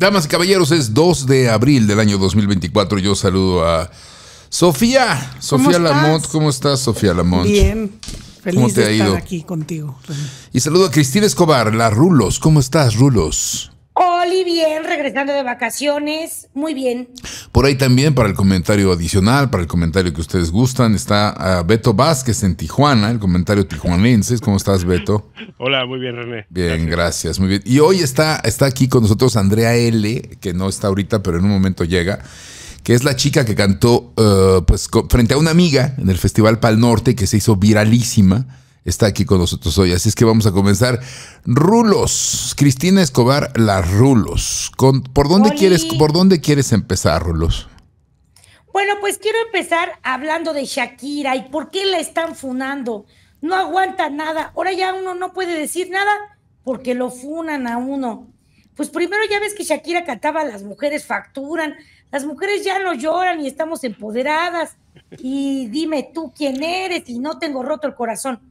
Damas y caballeros, es 2 de abril del año 2024. Yo saludo a Sofía. Sofía Lamont, ¿cómo estás, Sofía Lamont? Bien. Feliz de estar aquí contigo. Y saludo a Cristina Escobar, la Rulos. ¿Cómo estás, Rulos? Y bien, regresando de vacaciones, muy bien. Por ahí también, para el comentario adicional, para el comentario que ustedes gustan, está ah, Beto Vázquez en Tijuana, el comentario tijuanense. ¿Cómo estás, Beto? Hola, muy bien, René. Bien, gracias. muy bien. Y hoy está, está aquí con nosotros Andrea L., que no está ahorita, pero en un momento llega que es la chica que cantó eh, pues, frente a una amiga en el Festival Pal Norte que se hizo viralísima está aquí con nosotros hoy. Así es que vamos a comenzar. Rulos, Cristina Escobar, las Rulos. ¿por, dónde quieres, ¿Por dónde quieres empezar, Rulos? Bueno, pues quiero empezar hablando de Shakira y por qué la están funando. No aguanta nada. Ahora ya uno no puede decir nada porque lo funan a uno. Pues primero ya ves que Shakira cantaba, las mujeres facturan, las mujeres ya no lloran y estamos empoderadas. Y dime tú quién eres y no tengo roto el corazón.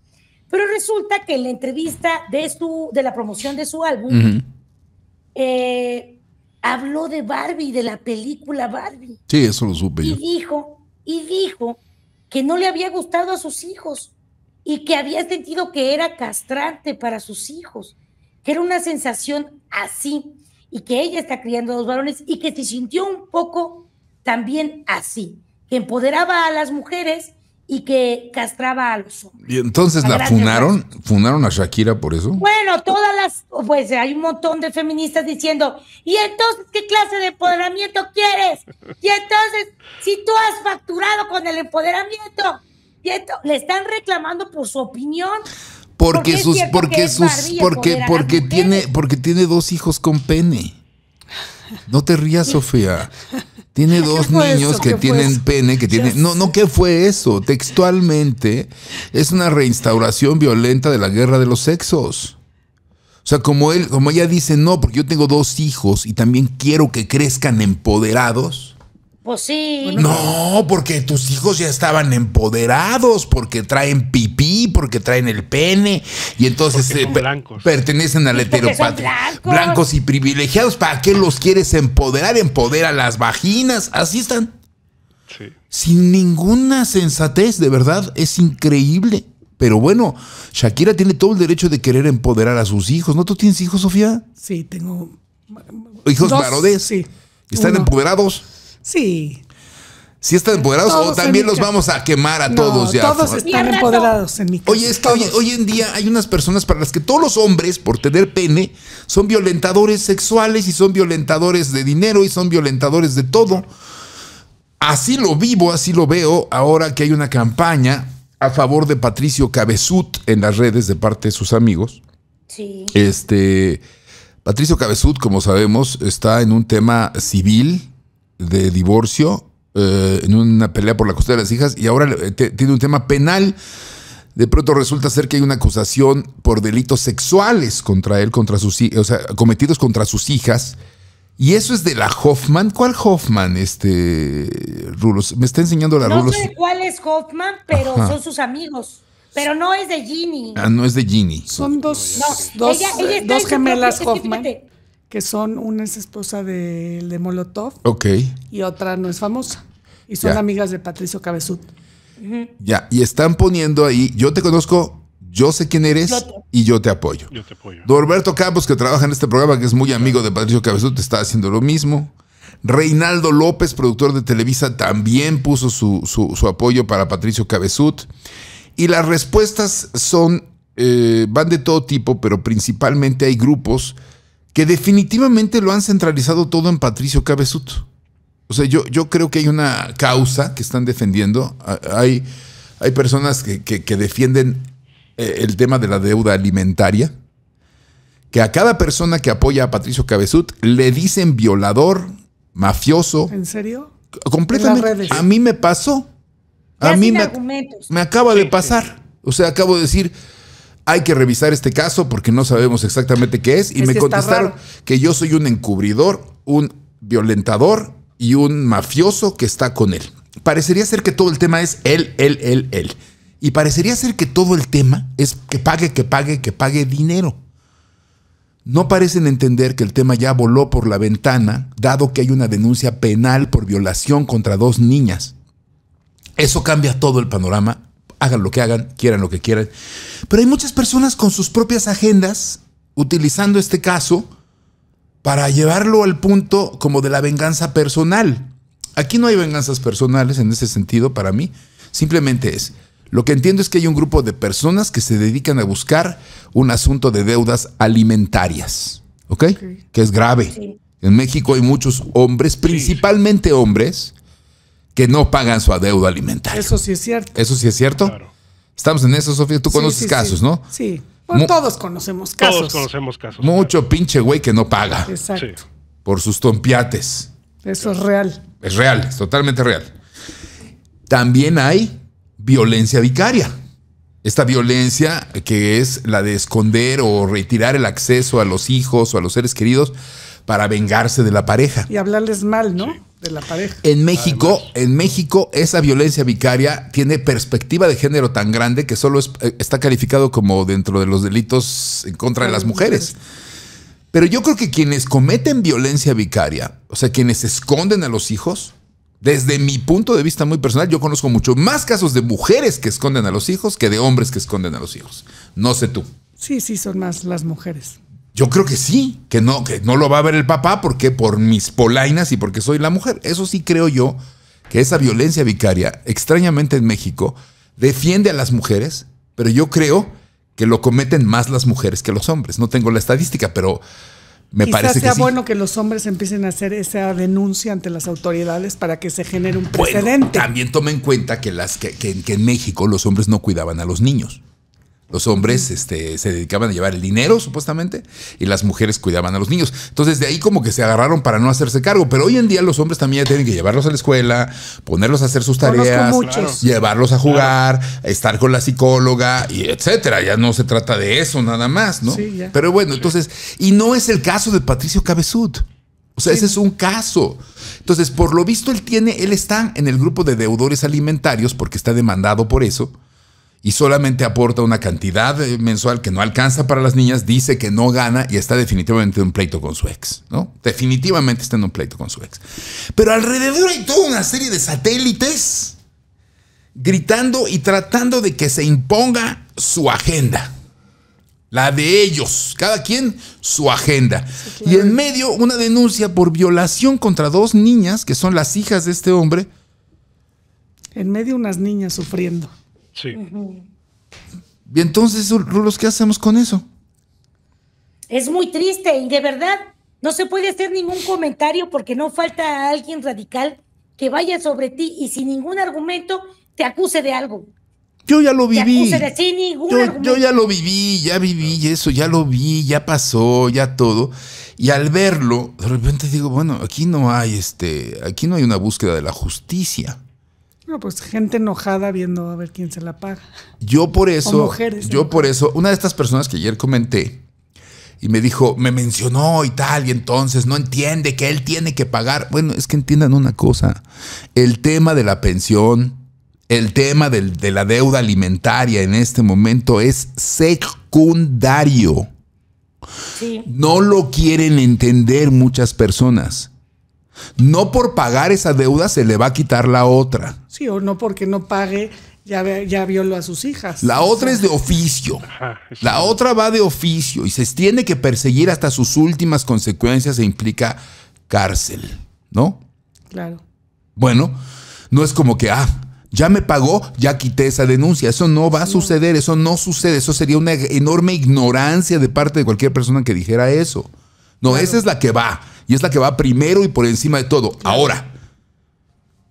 Pero resulta que en la entrevista de, de la promoción de su álbum, eh, habló de Barbie, de la película Barbie. Sí, eso lo supe y Dijo, y dijo que no le había gustado a sus hijos y que había sentido que era castrante para sus hijos, que era una sensación así y que ella está criando a los varones y que se sintió un poco también así, que empoderaba a las mujeres y que castraba a los hombres. ¿Y entonces la, funaron? ¿Funaron a Shakira por eso? Bueno, todas las, pues hay un montón de feministas diciendo, ¿y entonces qué clase de empoderamiento quieres? Y entonces, si tú has facturado con el empoderamiento, y le están reclamando por su opinión. porque sus, porque sus, porque, porque tiene, porque tiene dos hijos con pene. No te rías, Sofía. Tiene dos niños que tienen pene, que tienen... No, no, ¿qué fue eso? Textualmente es una reinstauración violenta de la guerra de los sexos. O sea, como él, como ella dice, no, porque yo tengo dos hijos y también quiero que crezcan empoderados. Pues pues no, porque tus hijos ya estaban empoderados, porque traen pipí, porque traen el pene, y entonces pertenecen al heteropatria. Blancos. y privilegiados. ¿Para qué los quieres empoderar? Empodera las vaginas. Así están. Sí. Sin ninguna sensatez, de verdad. Es increíble. Pero bueno, Shakira tiene todo el derecho de querer empoderar a sus hijos. ¿No tú tienes hijos, Sofía? Sí, tengo. ¿Hijos varones? Sí. ¿Están empoderados? Sí. Si están empoderados o también los vamos a quemar a todos ya. Todos están empoderados en mi casa. Oye, hoy, hoy, en día hay unas personas para las que todos los hombres, por tener pene, son violentadores sexuales y son violentadores de dinero y son violentadores de todo. Así lo vivo, así lo veo ahora que hay una campaña a favor de Patricio Cabezut en las redes de parte de sus amigos. Sí. Este, Patricio Cabezut, como sabemos, está en un tema civil de divorcio eh, en una pelea por la custodia de las hijas y ahora eh, tiene un tema penal. De pronto resulta ser que hay una acusación por delitos sexuales contra él, contra sus o sea, cometidos contra sus hijas. Y eso es de la Hoffman. ¿Cuál Hoffman, este Rulos? Me está enseñando la Rulos. No sé cuál es Hoffman, pero son sus amigos. Pero no es de Ginny. Ah, no es de Ginny. Son dos, eh, gemelas Hoffman que son una es esposa de, Molotov Ok. y otra no es famosa. Y son amigas de Patricio Cabezut. Ya, y están poniendo ahí, yo te conozco, yo sé quién eres y yo te apoyo. Yo te apoyo. Norberto Campos, que trabaja en este programa, que es muy amigo de Patricio Cabezut, está haciendo lo mismo. Reinaldo López, productor de Televisa, también puso su, su, apoyo para Patricio Cabezut. Y las respuestas son, eh, van de todo tipo, pero principalmente hay grupos que definitivamente lo han centralizado todo en Patricio Cabezut. O sea, yo, yo creo que hay una causa que están defendiendo. Hay, hay personas que, defienden eh, el tema de la deuda alimentaria, que a cada persona que apoya a Patricio Cabezut le dicen violador, mafioso. ¿En serio? Completamente. A mí me pasó. A mí me, me acaba de pasar. O sea, acabo de decir, hay que revisar este caso porque no sabemos exactamente qué es. Y me contestaron que yo soy un encubridor, un violentador y un mafioso que está con él. Parecería ser que todo el tema es él, él, él, él. Y parecería ser que todo el tema es que pague, que pague, que pague dinero. No parecen entender que el tema ya voló por la ventana, dado que hay una denuncia penal por violación contra dos niñas. Eso cambia todo el panorama hagan lo que hagan, quieran lo que quieran. Pero hay muchas personas con sus propias agendas, utilizando este caso, para llevarlo al punto como de la venganza personal. Aquí no hay venganzas personales en ese sentido para mí. Simplemente es, lo que entiendo es que hay un grupo de personas que se dedican a buscar un asunto de deudas alimentarias, ¿ok? Que es grave. En México hay muchos hombres, principalmente hombres, que no pagan su adeudo alimentario. Eso sí es cierto. Eso sí es cierto. Claro. Estamos en eso, Sofía. Tú conoces casos, ¿no? Sí. todos conocemos casos. Todos conocemos casos. Mucho pinche güey que no paga. Exacto. Por sus tompiates. Eso es real. Es real, es totalmente real. También hay violencia vicaria. Esta violencia que es la de esconder o retirar el acceso a los hijos o a los seres queridos para vengarse de la pareja. Y hablarles mal, ¿no? de la pareja. En México, en México esa violencia vicaria tiene perspectiva de género tan grande que solo eh, está calificado como dentro de los delitos en contra de las mujeres. Pero yo creo que quienes cometen violencia vicaria, o sea, quienes esconden a los hijos, desde mi punto de vista muy personal, yo conozco mucho más casos de mujeres que esconden a los hijos que de hombres que esconden a los hijos. No sé tú. Sí, sí, son más las mujeres. Yo creo que sí, que no, que no lo va a ver el papá porque por mis polainas y porque soy la mujer. Eso sí creo yo que esa violencia vicaria, extrañamente en México, defiende a las mujeres, pero yo creo que lo cometen más las mujeres que los hombres. No tengo la estadística, pero me parece sea bueno que los hombres empiecen a hacer esa denuncia ante las autoridades para que se genere un precedente. también tome en cuenta que, las, que en México los hombres no cuidaban a los niños. Los hombres este, se dedicaban a llevar el dinero, supuestamente, y las mujeres cuidaban a los niños. Entonces, de ahí como que se agarraron para no hacerse cargo. Pero hoy en día los hombres también tienen que llevarlos a la escuela, ponerlos a hacer sus tareas, llevarlos a jugar, estar con la psicóloga, y etcétera. Ya no se trata de eso nada más, ¿no? Sí, Pero bueno, entonces, y no es el caso de Patricio Cabezud. O sea, ese es un caso. Entonces, por lo visto, él tiene, él está en el grupo de deudores alimentarios porque está demandado por eso y solamente aporta una cantidad eh, mensual que no alcanza para las niñas, dice que no gana y está definitivamente en un pleito con su ex, ¿no? Definitivamente está en un pleito con su ex. Pero alrededor hay toda una serie de satélites gritando y tratando de que se imponga su agenda. La de ellos, cada quien su agenda. Y en medio una denuncia por violación contra dos niñas que son las hijas de este hombre. En medio unas niñas sufriendo. Sí. Y entonces, Rulos, ¿qué hacemos con eso? Es muy triste y de verdad no se puede hacer ningún comentario porque no falta alguien radical que vaya sobre ti y sin ningún argumento te acuse de algo. Yo ya lo viví. Te de ningún yo ya lo viví, ya viví eso, ya lo vi, ya pasó, ya todo. Y al verlo, de repente digo, bueno, aquí no hay este, aquí no hay una búsqueda de la justicia. Bueno, pues gente enojada viendo a ver quién se la paga. Yo por eso, yo por eso, una de estas personas que ayer comenté y me dijo, me mencionó y tal, y entonces no entiende que él tiene que pagar. Bueno, es que entiendan una cosa, el tema de la pensión, el tema de la deuda alimentaria en este momento es secundario. No lo quieren entender muchas personas. No por pagar esa deuda se le va a quitar la otra. Sí, o no porque no pague, ya, ya violó a sus hijas. La otra es de oficio. La otra va de oficio y se tiene que perseguir hasta sus últimas consecuencias e implica cárcel, ¿no? Claro. Bueno, no es como que, ah, ya me pagó, ya quité esa denuncia. Eso no va a suceder, eso no sucede. Eso sería una enorme ignorancia de parte de cualquier persona que dijera eso. No, esa es la que va y es la que va primero y por encima de todo. Ahora,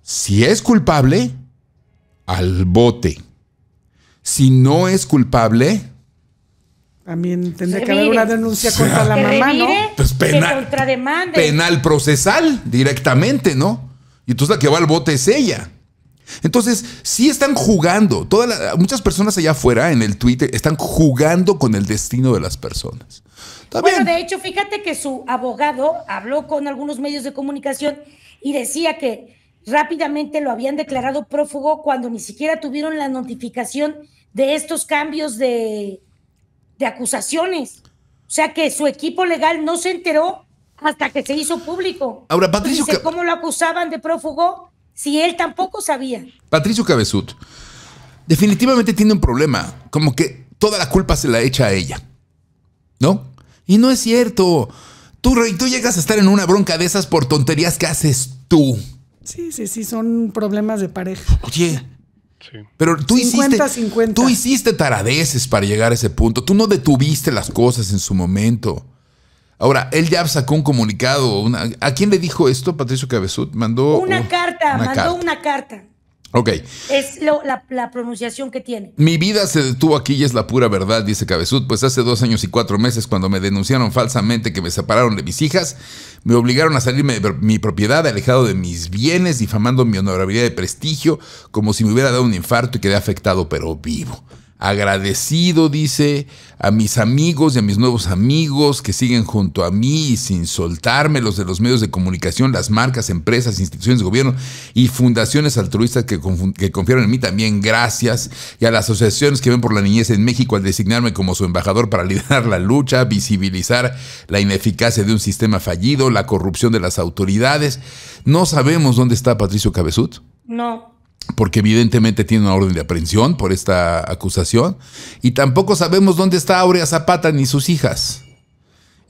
si es culpable, al bote. Si no es culpable, también tendría que haber una denuncia contra la mamá, ¿no? Pues penal, penal procesal directamente, ¿no? Y entonces la que va al bote es ella. Entonces, sí están jugando. todas muchas personas allá afuera en el Twitter están jugando con el destino de las personas. Bueno, de hecho, fíjate que su abogado habló con algunos medios de comunicación y decía que rápidamente lo habían declarado prófugo cuando ni siquiera tuvieron la notificación de estos cambios de, de acusaciones. O sea que su equipo legal no se enteró hasta que se hizo público. Ahora, Patricio. ¿Cómo lo acusaban de prófugo? si él tampoco sabía? Patricio Cabezut definitivamente tiene un problema, como que toda la culpa se la echa a ella, ¿no? Y no es cierto. Tú, Rey, tú llegas a estar en una bronca de esas por tonterías que haces tú. Sí, sí, sí, son problemas de pareja. Oye, Pero tú hiciste tú hiciste taradeces para llegar a ese punto. Tú no detuviste las cosas en su momento. Ahora, él ya sacó un comunicado. Una, ¿A quién le dijo esto? Patricio Cabezud? mandó una carta, mandó una carta. Ok. Es la, pronunciación que tiene. Mi vida se detuvo aquí y es la pura verdad, dice Cabezud, pues hace dos años y cuatro meses cuando me denunciaron falsamente que me separaron de mis hijas, me obligaron a salirme de mi propiedad, alejado de mis bienes, difamando mi honorabilidad de prestigio, como si me hubiera dado un infarto y quedé afectado pero vivo agradecido, dice, a mis amigos y a mis nuevos amigos que siguen junto a mí y sin soltarme los de los medios de comunicación, las marcas, empresas, instituciones de gobierno y fundaciones altruistas que, confiaron en mí también, gracias, y a las asociaciones que ven por la niñez en México al designarme como su embajador para liderar la lucha, visibilizar la ineficacia de un sistema fallido, la corrupción de las autoridades. No sabemos dónde está Patricio Cabezut. No, porque evidentemente tiene una orden de aprehensión por esta acusación, y tampoco sabemos dónde está Aurea Zapata ni sus hijas.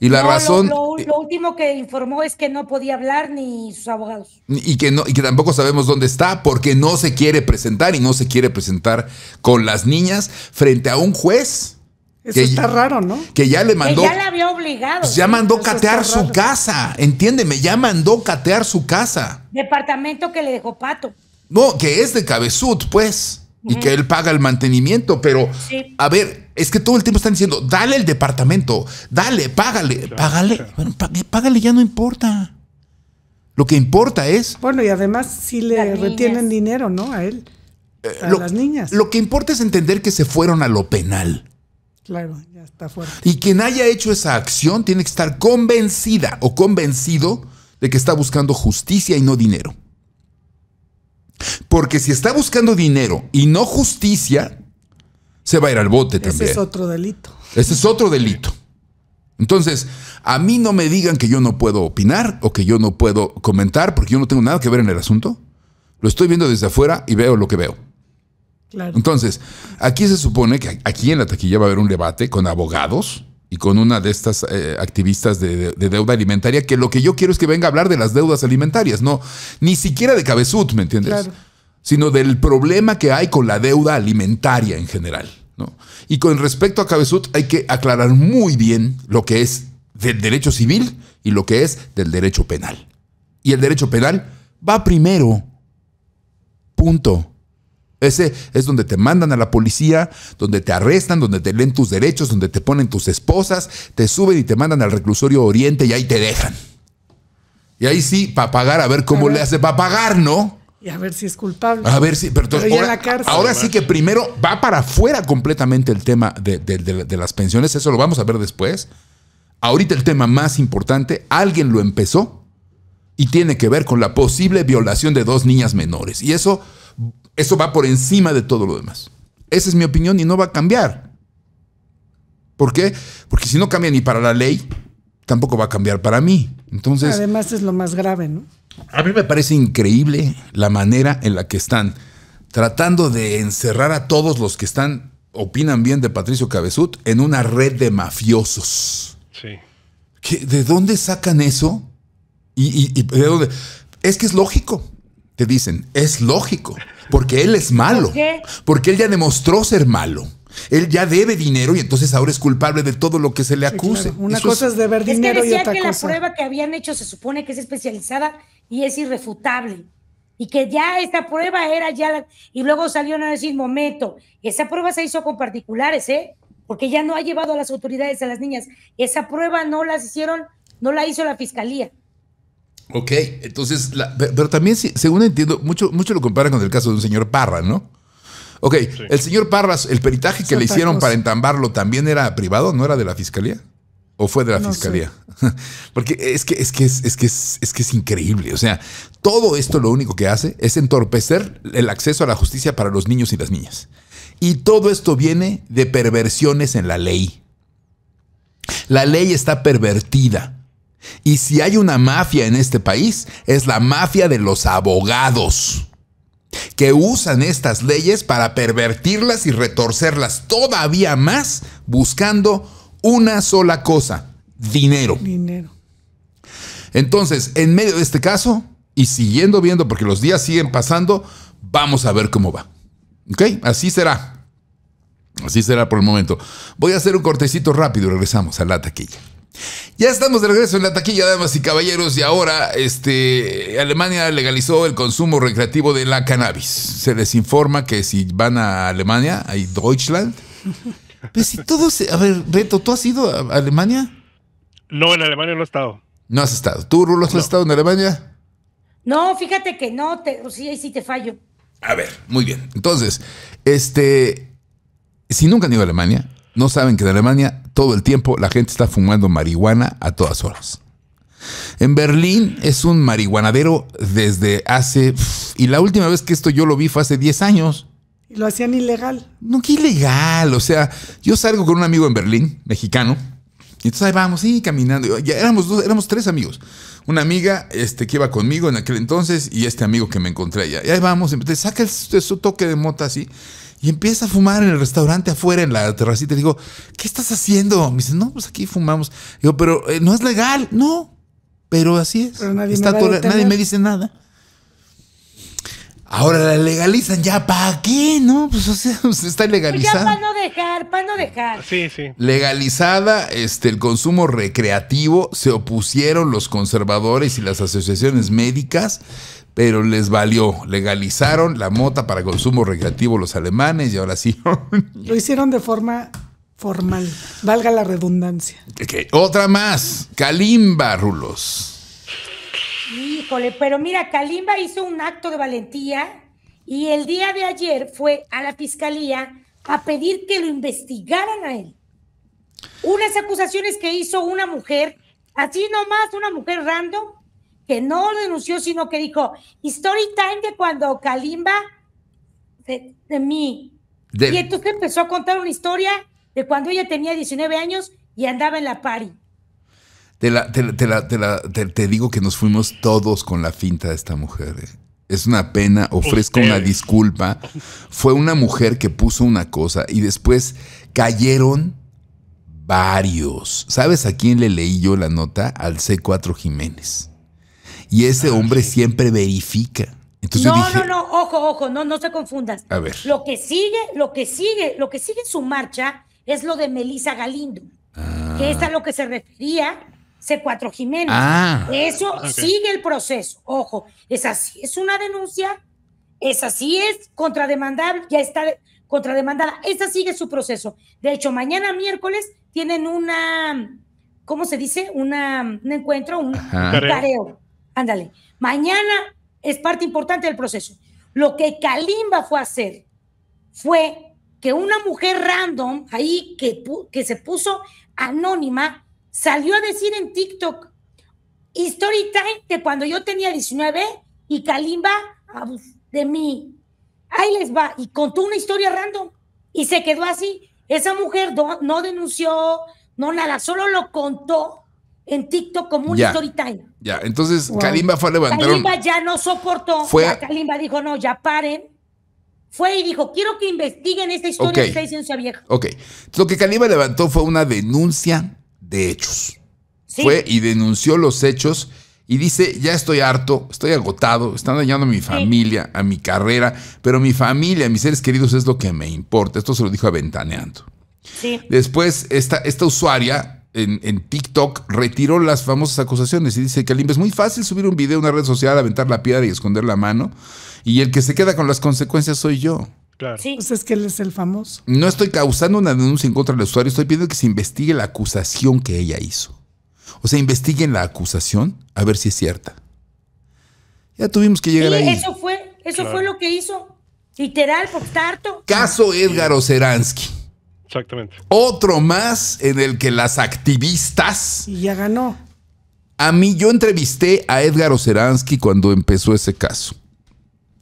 Y la razón. Lo, último que informó es que no podía hablar ni sus abogados. Y que, no, y que tampoco sabemos dónde está, porque no se quiere presentar y no se quiere presentar con las niñas frente a un juez. Eso está raro, ¿no? Que ya le mandó. ya la había obligado. ya mandó catear su casa. Entiéndeme, ya mandó catear su casa. Departamento que le dejó pato. No, que es de cabezud pues. Y que él paga el mantenimiento, pero a ver, es que todo el tiempo están diciendo, dale el departamento, dale, págale, págale, Bueno, págale ya no importa. Lo que importa es... Bueno, y además si le retienen dinero, ¿no? A él. Eh, a lo, las niñas. Lo que importa es entender que se fueron a lo penal. Claro, ya está fuerte. Y quien haya hecho esa acción tiene que estar convencida o convencido de que está buscando justicia y no dinero. Porque si está buscando dinero y no justicia, se va a ir al bote también. Ese es otro delito. Ese es otro delito. Entonces, a mí no me digan que yo no puedo opinar o que yo no puedo comentar porque yo no tengo nada que ver en el asunto. Lo estoy viendo desde afuera y veo lo que veo. Claro. Entonces, aquí se supone que aquí en la taquilla va a haber un debate con abogados y con una de estas eh, activistas de, deuda alimentaria, que lo que yo quiero es que venga a hablar de las deudas alimentarias, no, ni siquiera de cabezut, ¿me entiendes? Sino del problema que hay con la deuda alimentaria en general. ¿no? Y con respecto a cabezut hay que aclarar muy bien lo que es del derecho civil y lo que es del derecho penal. Y el derecho penal va primero. Punto. Ese es donde te mandan a la policía, donde te arrestan, donde te leen tus derechos, donde te ponen tus esposas, te suben y te mandan al reclusorio oriente y ahí te dejan. Y ahí sí, para pagar, a ver cómo le hace para pagar, ¿no? Y a ver si es culpable. A ver si, pero, ahora, sí que primero va para afuera completamente el tema de las pensiones, eso lo vamos a ver después. Ahorita el tema más importante, alguien lo empezó y tiene que ver con la posible violación de dos niñas menores. Y eso eso va por encima de todo lo demás. Esa es mi opinión y no va a cambiar. ¿Por qué? Porque si no cambia ni para la ley, tampoco va a cambiar para mí. Entonces. Además, es lo más grave, ¿no? A mí me parece increíble la manera en la que están tratando de encerrar a todos los que están, opinan bien de Patricio Cabezut, en una red de mafiosos. Sí. ¿De dónde sacan eso? ¿Y, Es que es lógico te dicen, es lógico, porque él es malo, porque él ya demostró ser malo. Él ya debe dinero y entonces ahora es culpable de todo lo que se le acuse. Una cosa es, deber dinero es que decía que la prueba que habían hecho se supone que es especializada y es irrefutable. Y que ya esta prueba era ya y luego salió a decir, "Momento, esa prueba se hizo con particulares, ¿eh? Porque ya no ha llevado a las autoridades a las niñas. Esa prueba no las hicieron, no la hizo la fiscalía." Ok, entonces, pero también, según entiendo, mucho, mucho lo comparan con el caso de un señor Parra, ¿no? Ok, el señor Parras, el peritaje que le hicieron para entambarlo también era privado, ¿no era de la fiscalía? ¿O fue de la fiscalía? Porque es que, es, que es, que es, es, que es increíble. O sea, todo esto lo único que hace es entorpecer el acceso a la justicia para los niños y las niñas. Y todo esto viene de perversiones en la ley. La ley está pervertida. Y si hay una mafia en este país, es la mafia de los abogados, que usan estas leyes para pervertirlas y retorcerlas todavía más buscando una sola cosa, dinero. Dinero. Entonces, en medio de este caso, y siguiendo viendo, porque los días siguen pasando, vamos a ver cómo va. ¿Ok? Así será. Así será por el momento. Voy a hacer un cortecito rápido y regresamos a la taquilla. Ya estamos de regreso en la taquilla, damas y caballeros, y ahora este, Alemania legalizó el consumo recreativo de la cannabis. Se les informa que si van a Alemania, hay Deutschland. Pues si todo A ver, Reto, ¿tú has ido a Alemania? No, en Alemania no he estado. No has estado. ¿Tú, Rulo, has estado en Alemania? No, fíjate que no, te, pues sí, ahí sí te fallo. A ver, muy bien. Entonces, este, si nunca han ido a Alemania, no saben que en Alemania todo el tiempo la gente está fumando marihuana a todas horas. En Berlín es un marihuanadero desde hace... Y la última vez que esto yo lo vi fue hace 10 años. ¿Y lo hacían ilegal? No, que ilegal. O sea, yo salgo con un amigo en Berlín, mexicano. Y entonces ahí vamos, sí, caminando. Ya éramos dos, éramos tres amigos. Una amiga este, que iba conmigo en aquel entonces y este amigo que me encontré allá. Y ahí vamos, entonces saca su toque de mota así y empieza a fumar en el restaurante afuera, en la terracita. Y digo, ¿qué estás haciendo? Me dice, no, pues aquí fumamos. Digo, pero eh, no es legal. No, pero así es. nadie, me nadie me dice nada. Ahora la legalizan ya, ¿para qué? No, pues o sea, pues, está pues legalizada. Ya para no dejar, para no dejar. Sí, sí. Legalizada este, el consumo recreativo, se opusieron los conservadores y las asociaciones médicas pero les valió. Legalizaron la mota para consumo recreativo los alemanes y ahora sí. Lo hicieron de forma formal, valga la redundancia. Otra más, Kalimba, Rulos. Híjole, pero mira, Kalimba hizo un acto de valentía y el día de ayer fue a la fiscalía a pedir que lo investigaran a él. Unas acusaciones que hizo una mujer, así nomás una mujer random, que no denunció, sino que dijo, story time de cuando Kalimba, de, mí. Y entonces empezó a contar una historia de cuando ella tenía 19 años y andaba en la pari. Te, digo que nos fuimos todos con la finta de esta mujer. ¿eh? Es una pena, ofrezco una disculpa. Fue una mujer que puso una cosa y después cayeron varios. ¿Sabes a quién le leí yo la nota? Al C4 Jiménez y ese ah, hombre siempre verifica. Entonces no, no, no, ojo, ojo, no, no se confundas. A ver. Lo que sigue, lo que sigue, lo que sigue su marcha es lo de Melisa Galindo, que ah. es a lo que se refería C4 Jiménez. Ah. Eso ah, sigue el proceso, ojo, es así, es una denuncia, es así, es contrademandable, ya está contrademandada, esa sigue su proceso. De hecho, mañana miércoles tienen una, ¿cómo se dice? Una, un encuentro, un, un Ándale, mañana es parte importante del proceso. Lo que Kalimba fue a hacer fue que una mujer random ahí que, que se puso anónima salió a decir en TikTok, story time de cuando yo tenía 19 y Kalimba ah, pues, de mí. Ahí les va. Y contó una historia random y se quedó así. Esa mujer no denunció, no nada, solo lo contó en TikTok como un ya, story time. Ya, entonces Kalimba fue a levantar. Kalimba ya no soportó. Fue a... Kalimba dijo, no, ya paren. Fue y dijo, quiero que investiguen esta historia de que está diciendo vieja. Ok. Lo que Kalimba levantó fue una denuncia de hechos. Fue y denunció los hechos y dice, ya estoy harto, estoy agotado, están dañando a mi familia, a mi carrera, pero mi familia, mis seres queridos es lo que me importa. Esto se lo dijo aventaneando. Sí. Después, esta, esta usuaria en, TikTok retiró las famosas acusaciones y dice que es muy fácil subir un video En una red social, aventar la piedra y esconder la mano. Y el que se queda con las consecuencias soy yo. Claro. Sí. Pues es que él es el famoso. No estoy causando una denuncia en contra del usuario, estoy pidiendo que se investigue la acusación que ella hizo. O sea, investiguen la acusación a ver si es cierta. Ya tuvimos que llegar a ahí. Eso fue, eso fue lo que hizo. Literal, por tarto. Caso Edgar Oceransky. Exactamente. Otro más en el que las activistas. Y ya ganó. A mí, yo entrevisté a Edgar Oceransky cuando empezó ese caso.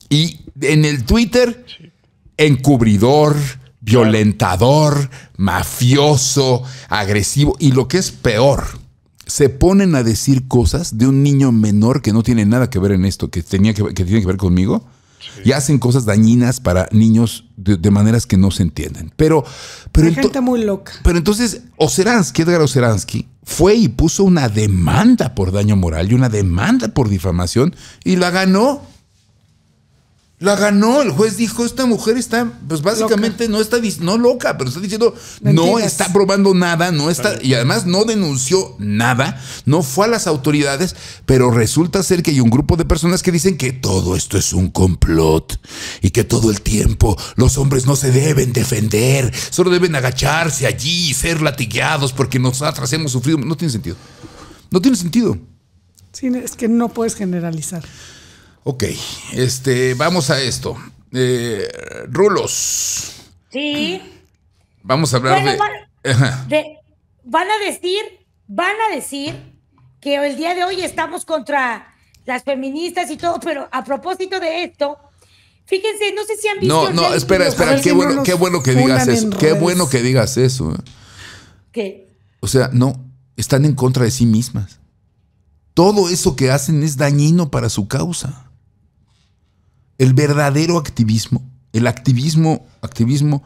Y en el Twitter, encubridor, violentador, mafioso, agresivo. Y lo que es peor, se ponen a decir cosas de un niño menor que no tiene nada que ver en esto, que, tenía que tiene que ver conmigo y hacen cosas dañinas para niños de, maneras que no se entienden. Pero, pero muy loca. Pero entonces, Oseransky, Edgar Oseransky, fue y puso una demanda por daño moral y una demanda por difamación y la ganó. La ganó, el juez dijo, esta mujer está, pues básicamente no está, no loca, pero está diciendo, no está probando nada, no está, y además no denunció nada, no fue a las autoridades, pero resulta ser que hay un grupo de personas que dicen que todo esto es un complot y que todo el tiempo los hombres no se deben defender, solo deben agacharse allí y ser latigueados, porque nosotras hemos sufrido. No tiene sentido, no tiene sentido. Sí, es que no puedes generalizar. Ok, este, vamos a esto. Eh, rulos. Sí. Vamos a hablar de... Van, a decir, van a decir que el día de hoy estamos contra las feministas y todo, pero a propósito de esto, fíjense, no sé si han visto. No, no, espera, espera, qué, bueno, que digas eso. Qué bueno que digas eso. ¿Qué? O sea, no, están en contra de sí mismas. Todo eso que hacen es dañino para su causa. El verdadero activismo, el activismo, activismo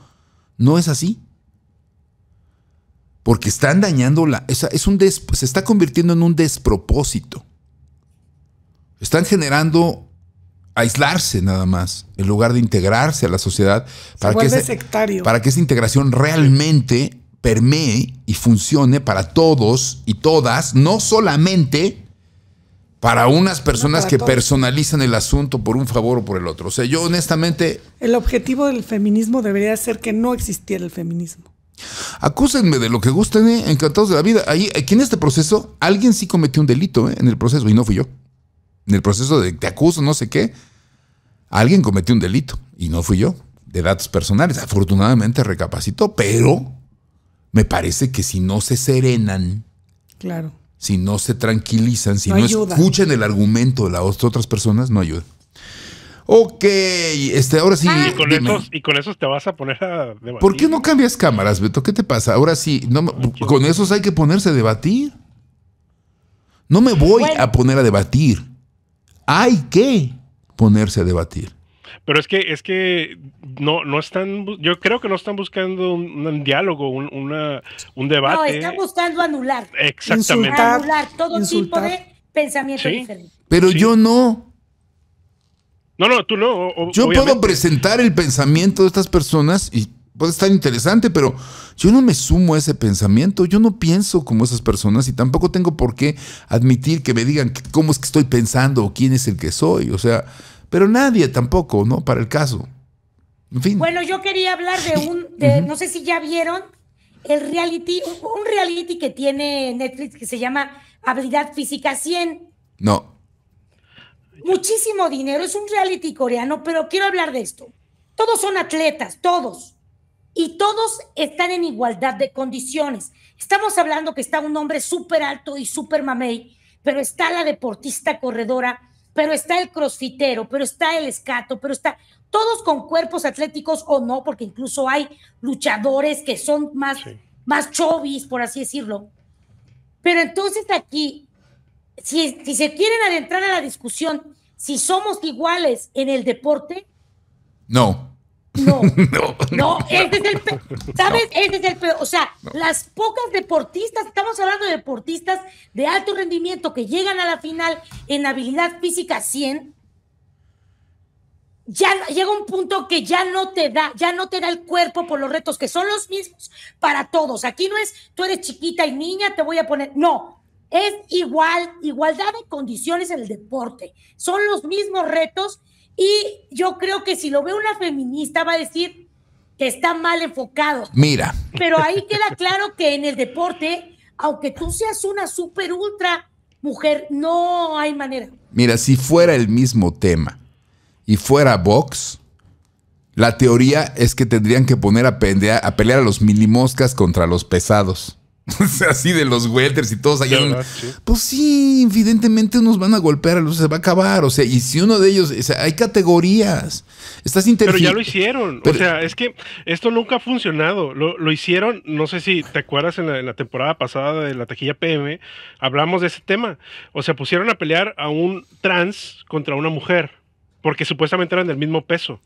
no es así. Porque están dañando la. Es, un se está convirtiendo en un despropósito. Están generando aislarse nada más, en lugar de integrarse a la sociedad. Para, se que, para que esa integración realmente permee y funcione para todos y todas, no solamente para unas personas que personalizan el asunto por un favor o por el otro. O sea, yo honestamente... El objetivo del feminismo debería ser que no existiera el feminismo. Acúsenme de lo que gusten, ¿eh? encantados de la vida. Ahí, aquí en este proceso, alguien sí cometió un delito ¿eh? en el proceso y no fui yo. En el proceso de te acuso, no sé qué, alguien cometió un delito y no fui yo. De datos personales. Afortunadamente recapacitó, pero me parece que si no se serenan. Claro si no se tranquilizan, si no, escuchan el argumento de las otras personas, no ayuda. Ok, este, ahora sí. Ah, y con, esos, te vas a poner a debatir. ¿Por qué no cambias cámaras, Beto? ¿Qué te pasa? Ahora sí, con esos hay que ponerse a debatir. No me voy a poner a debatir. Hay que ponerse a debatir. Pero es que, es que no, no están, yo creo que no están buscando un, diálogo, un, debate. No, están buscando anular. Exactamente. anular todo tipo de pensamiento Pero yo no. No, no, tú no. yo puedo presentar el pensamiento de estas personas y puede estar interesante, pero yo no me sumo a ese pensamiento, yo no pienso como esas personas y tampoco tengo por qué admitir que me digan cómo es que estoy pensando o quién es el que soy. O sea, pero nadie tampoco, ¿no? Para el caso. En fin. Bueno, yo quería hablar de un, no sé si ya vieron, el reality, un reality que tiene Netflix que se llama Habilidad Física 100. No. Muchísimo dinero, es un reality coreano, pero quiero hablar de esto. Todos son atletas, todos. Y todos están en igualdad de condiciones. Estamos hablando que está un hombre súper alto y súper mamey, pero está la deportista corredora pero está el crossfitero, pero está el escato, pero está todos con cuerpos atléticos o no, porque incluso hay luchadores que son más, más chovis, por así decirlo. Pero entonces aquí, si, si se quieren adentrar a la discusión, si somos iguales en el deporte. No. No, no, no, es el peor. ¿Sabes? es el peor. O sea, las pocas deportistas, estamos hablando de deportistas de alto rendimiento que llegan a la final en habilidad física 100, ya llega un punto que ya no te da, ya no te da el cuerpo por los retos que son los mismos para todos. Aquí no es tú eres chiquita y niña, te voy a poner. No, es igual, igualdad de condiciones en el deporte. Son los mismos retos y yo creo que si lo ve una feminista va a decir que está mal enfocado. Mira. Pero ahí queda claro que en el deporte, aunque tú seas una super ultra mujer, no hay manera. Mira, si fuera el mismo tema y fuera box, la teoría es que tendrían que poner a pelear a, pelear a los milimoscas contra los pesados. así de los welters y todos allá. Pues sí, evidentemente unos van a golpear, se va a acabar. O sea, y si uno de ellos, o sea, hay categorías. Estás Pero ya lo hicieron. o sea, es que esto nunca ha funcionado. Lo, hicieron, no sé si te acuerdas en la, temporada pasada de la tejilla PM, hablamos de ese tema. O sea, pusieron a pelear a un trans contra una mujer, porque supuestamente eran del mismo peso.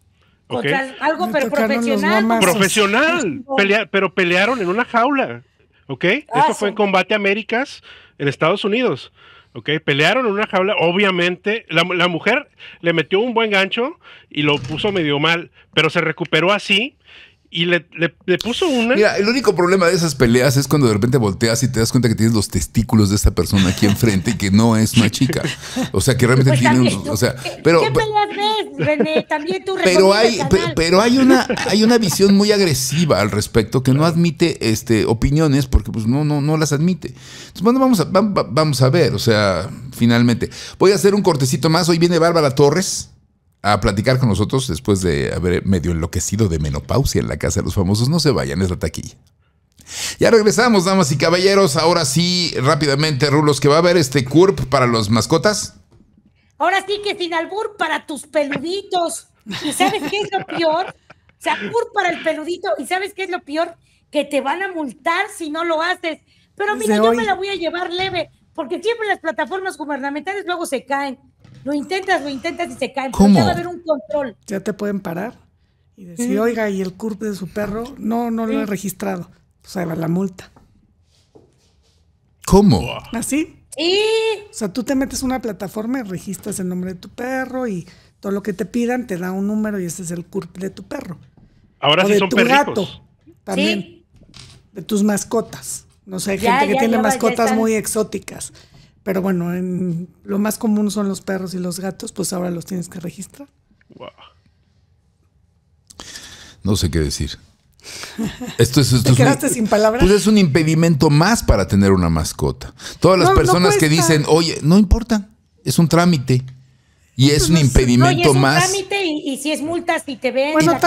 algo pero profesional. Profesional. pero pelearon en una jaula. ¿ok? Ah, eso Esto fue en Combate Américas en Estados Unidos. ¿ok? Pelearon en una jaula, obviamente, la, la, mujer le metió un buen gancho y lo puso medio mal, pero se recuperó así y le, puso una. Mira, el único problema de esas peleas es cuando de repente volteas y te das cuenta que tienes los testículos de esta persona aquí enfrente y que no es una chica. O sea, que realmente pues tiene un, O sea, pero. ¿Qué peleas ves, También tú Pero hay, pero hay una, hay una visión muy agresiva al respecto que no admite este, opiniones porque pues no, no, no las admite. Entonces, bueno, vamos vamos a ver, o sea, finalmente. Voy a hacer un cortecito más. Hoy viene Bárbara Torres a platicar con nosotros después de haber medio enloquecido de menopausia en la casa de los famosos. No se vayan, es la taquilla. Ya regresamos, damas y caballeros. Ahora sí, rápidamente, Rulos, que va a haber este CURP para los mascotas. Ahora sí que sin albur para tus peluditos. ¿Y sabes qué es lo peor? O sea, CURP para el peludito. ¿Y sabes qué es lo peor? Que te van a multar si no lo haces. Pero mira, yo me la voy a llevar leve, porque siempre las plataformas gubernamentales luego se caen. Lo intentas, lo intentas y se cae. ¿Cómo? a haber un control. Ya te pueden parar y decir, oiga, y el CURP de su perro, no, no lo he registrado. Pues ahí va la multa. ¿Cómo? ¿Así? ¿Y? O sea, tú te metes una plataforma y registras el nombre de tu perro y todo lo que te pidan te da un número y ese es el CURP de tu perro. Ahora sí de tu gato también. De tus mascotas. No sé, hay gente que tiene mascotas muy exóticas. Pero bueno, en, lo más común son los perros y los gatos, pues ahora los tienes que registrar. Wow. No sé qué decir. Esto es, un, Pues es un impedimento más para tener una mascota. Todas las personas que dicen, oye, no importa, es un trámite. Y es un impedimento más. y, si es multas si te ven. Bueno,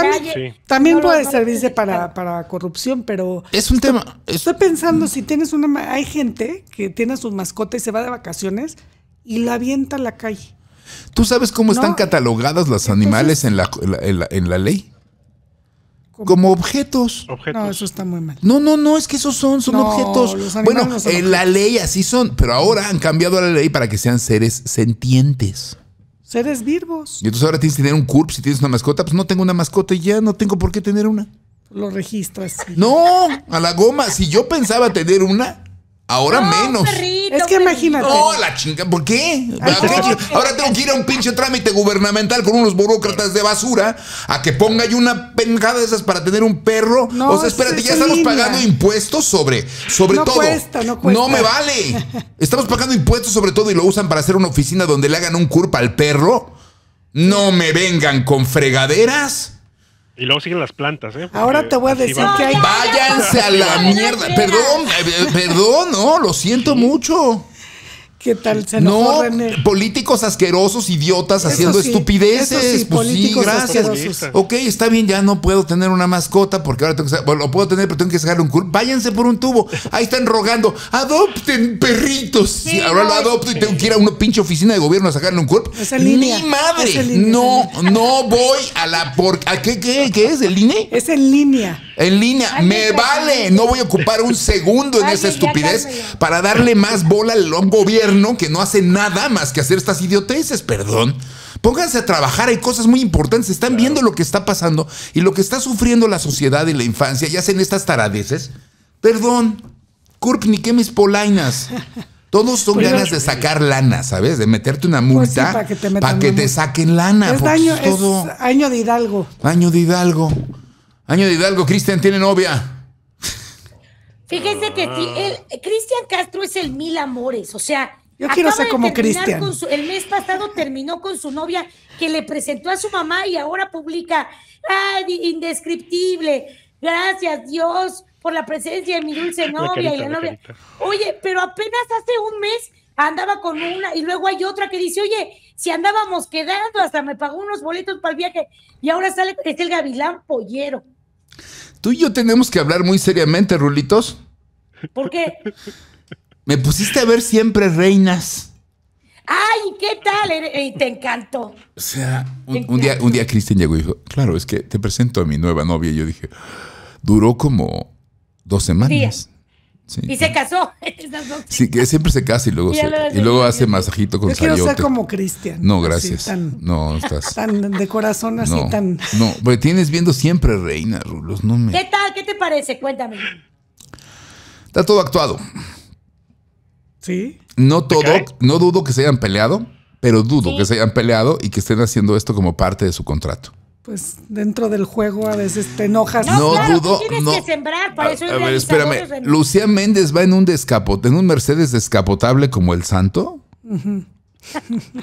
también, puede servirse para, corrupción, pero. Es un tema. Estoy pensando, si tienes una. Hay gente que tiene a sus mascotas y se va de vacaciones y la avienta a la calle. ¿Tú sabes cómo están catalogadas los animales en, la, en, la, ley? como objetos. No, eso está muy mal. No, no, no, es que esos son, son objetos. bueno, en la ley así son, pero ahora han cambiado la ley para que sean seres sentientes. Seres vivos. Y entonces ahora tienes que tener un CURP si tienes una mascota. Pues no tengo una mascota y ya no tengo por qué tener una. Lo registras. No, a la goma. Si yo pensaba tener una, Ahora menos. es que imagínate. No, oh, la chinga, ¿por qué? Ahora tengo que ir a un pinche trámite gubernamental con unos burócratas de basura a que ponga yo una penjada de esas para tener un perro. o sea, espérate, ya estamos pagando impuestos sobre, sobre no todo. no, no me vale. Estamos pagando impuestos sobre todo y lo usan para hacer una oficina donde le hagan un curpa al perro. No me vengan con fregaderas. Y luego siguen las plantas, ¿eh? Ahora te voy a decir que hay... Váyanse a la mierda. Perdón, eh, perdón, no, lo siento mucho. ¿Qué tal se No, eh? políticos asquerosos, idiotas, haciendo estupideces. pues sí, gracias. Ok, está bien, ya no puedo tener una mascota porque ahora tengo que. Bueno, lo puedo tener, pero tengo que sacarle un culo. Váyanse por un tubo. Ahí están rogando. Adopten perritos. ahora lo adopto y tengo que ir a una pinche oficina de gobierno a sacarle un cuerpo. ¡Mi madre! no, no voy a la. Por... ¿A qué, qué, ¿Qué es? ¿El INE? Es en línea en línea. me vale, no voy a ocupar un segundo en esa estupidez para darle más bola al gobierno que no hace nada más que hacer estas idioteces, perdón. Pónganse a trabajar, hay cosas muy importantes. Están viendo lo que está pasando y lo que está sufriendo la sociedad y la infancia y hacen estas taradeces. Perdón, Kurp, ni mis polainas. Todos son pues ganas de sacar lana, ¿sabes? De meterte una multa pues para que, te, saquen lana. es año de Hidalgo. Año de Hidalgo. Año de Hidalgo, Cristian tiene novia. Fíjense que Cristian Castro es el mil amores, o sea, yo quiero El mes pasado terminó con su novia que le presentó a su mamá y ahora publica, ay, indescriptible, gracias Dios por la presencia de mi dulce novia y la novia. Oye, pero apenas hace un mes andaba con una y luego hay otra que dice, oye, si andábamos quedando, hasta me pagó unos boletos para el viaje y ahora sale, es el gavilán pollero. Tú y yo tenemos que hablar muy seriamente, Rulitos. ¿Por qué? Me pusiste a ver siempre reinas. ¡Ay, qué tal! Y eh, te encantó. O sea, un, día, un día Cristian llegó y dijo, claro, es que te presento a mi nueva novia. Y yo dije, duró como dos semanas. Días. Y se casó. sí, que siempre se casa y luego, y luego hace masajito con Yo como Cristian. No, gracias. tan, no, estás. Tan de corazón así, tan. No, pero pues, tienes viendo siempre reina, Rulos. ¿Qué tal? ¿Qué te parece? Cuéntame. Está todo actuado. Sí. No todo, no dudo que se hayan peleado, pero dudo que se hayan peleado y que estén haciendo esto como parte de su contrato pues dentro del juego a veces te enojas. No, no Tienes que sembrar, eso ver, espérame. Lucía Méndez va en un descapotable, en un Mercedes descapotable como el santo.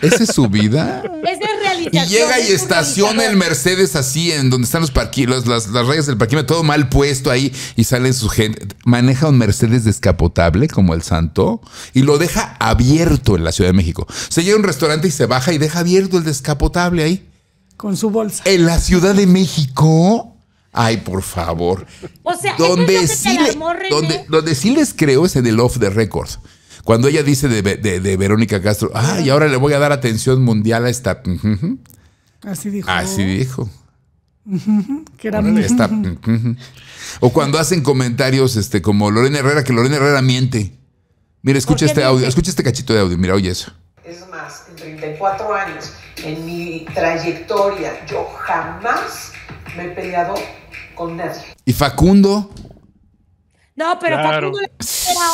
¿Esa es su vida? Es de realidad. Y llega y estaciona el Mercedes así, en donde están los parquilos, las, rayas del parquímetro, todo mal puesto ahí, y sale su gente. Maneja un Mercedes descapotable, como el santo, y lo deja abierto en la Ciudad de México. Se llega a un restaurante y se baja y deja abierto el descapotable ahí. Con su bolsa. ¿En la Ciudad de México? Ay, por favor. O sea, donde, sí ¿eh? donde, donde, sí les creo es en el off the records. Cuando ella dice de, Verónica Castro, ah, y ahora le voy a dar atención mundial a esta. Así dijo. Así dijo. que era O cuando hacen comentarios este, como Lorena Herrera, que Lorena Herrera miente. Mira, escucha este audio, escucha este cachito de audio, mira, oye eso. Es más, en 34 años, en mi trayectoria, yo jamás me he peleado con nadie. ¿Y Facundo? No, pero Facundo era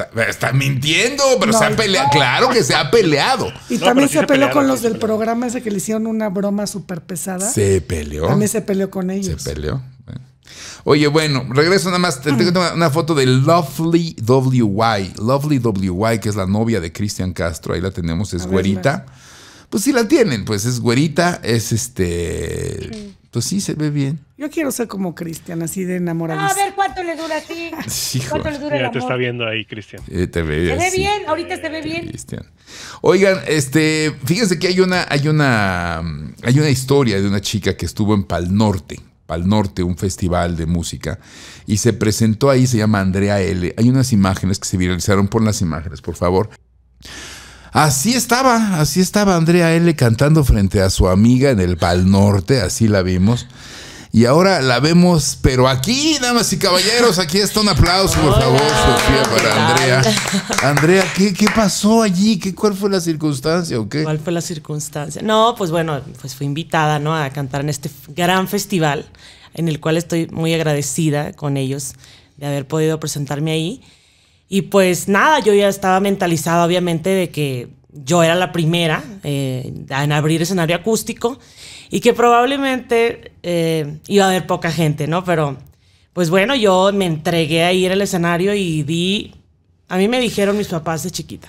hombre. Está, mintiendo, pero se ha peleado. Claro que se ha peleado. Y también se, se peleó con los del programa ese que le hicieron una broma súper pesada. Se peleó. También se peleó con ellos. Se peleó. Oye, bueno, regreso nada más. tengo una foto de Lovely WY. Lovely WY, que es la novia de Cristian Castro. Ahí la tenemos, es güerita. Pues sí la tienen, pues es güerita, es este. Pues sí, se ve bien. Yo quiero ser como Cristian, así de enamorado A ver cuánto le dura a ti. Sí, ¿Cuánto le dura te está viendo ahí, Cristian. Eh, te ve, bien, ahorita se ve bien. Cristian. Oigan, este, fíjense que hay una, hay una, hay una historia de una chica que estuvo en Pal Norte. Pal norte un festival de música y se presentó ahí, se llama Andrea L. Hay unas imágenes que se viralizaron, por las imágenes, por favor. Así estaba, así estaba Andrea L cantando frente a su amiga en el Pal Norte, así la vimos. Y ahora la vemos, pero aquí, damas y caballeros, aquí está un aplauso, por favor, Sofía, para Andrea. Andrea, ¿qué, pasó allí? ¿Qué, ¿Cuál fue la circunstancia o qué? ¿Cuál fue la circunstancia? No, pues bueno, pues fui invitada ¿no? a cantar en este gran festival, en el cual estoy muy agradecida con ellos de haber podido presentarme ahí. Y pues nada, yo ya estaba mentalizada, obviamente, de que yo era la primera eh, en abrir escenario acústico y que probablemente eh, iba a haber poca gente, ¿no? Pero pues bueno, yo me entregué a ir al escenario y di, a mí me dijeron mis papás de chiquita,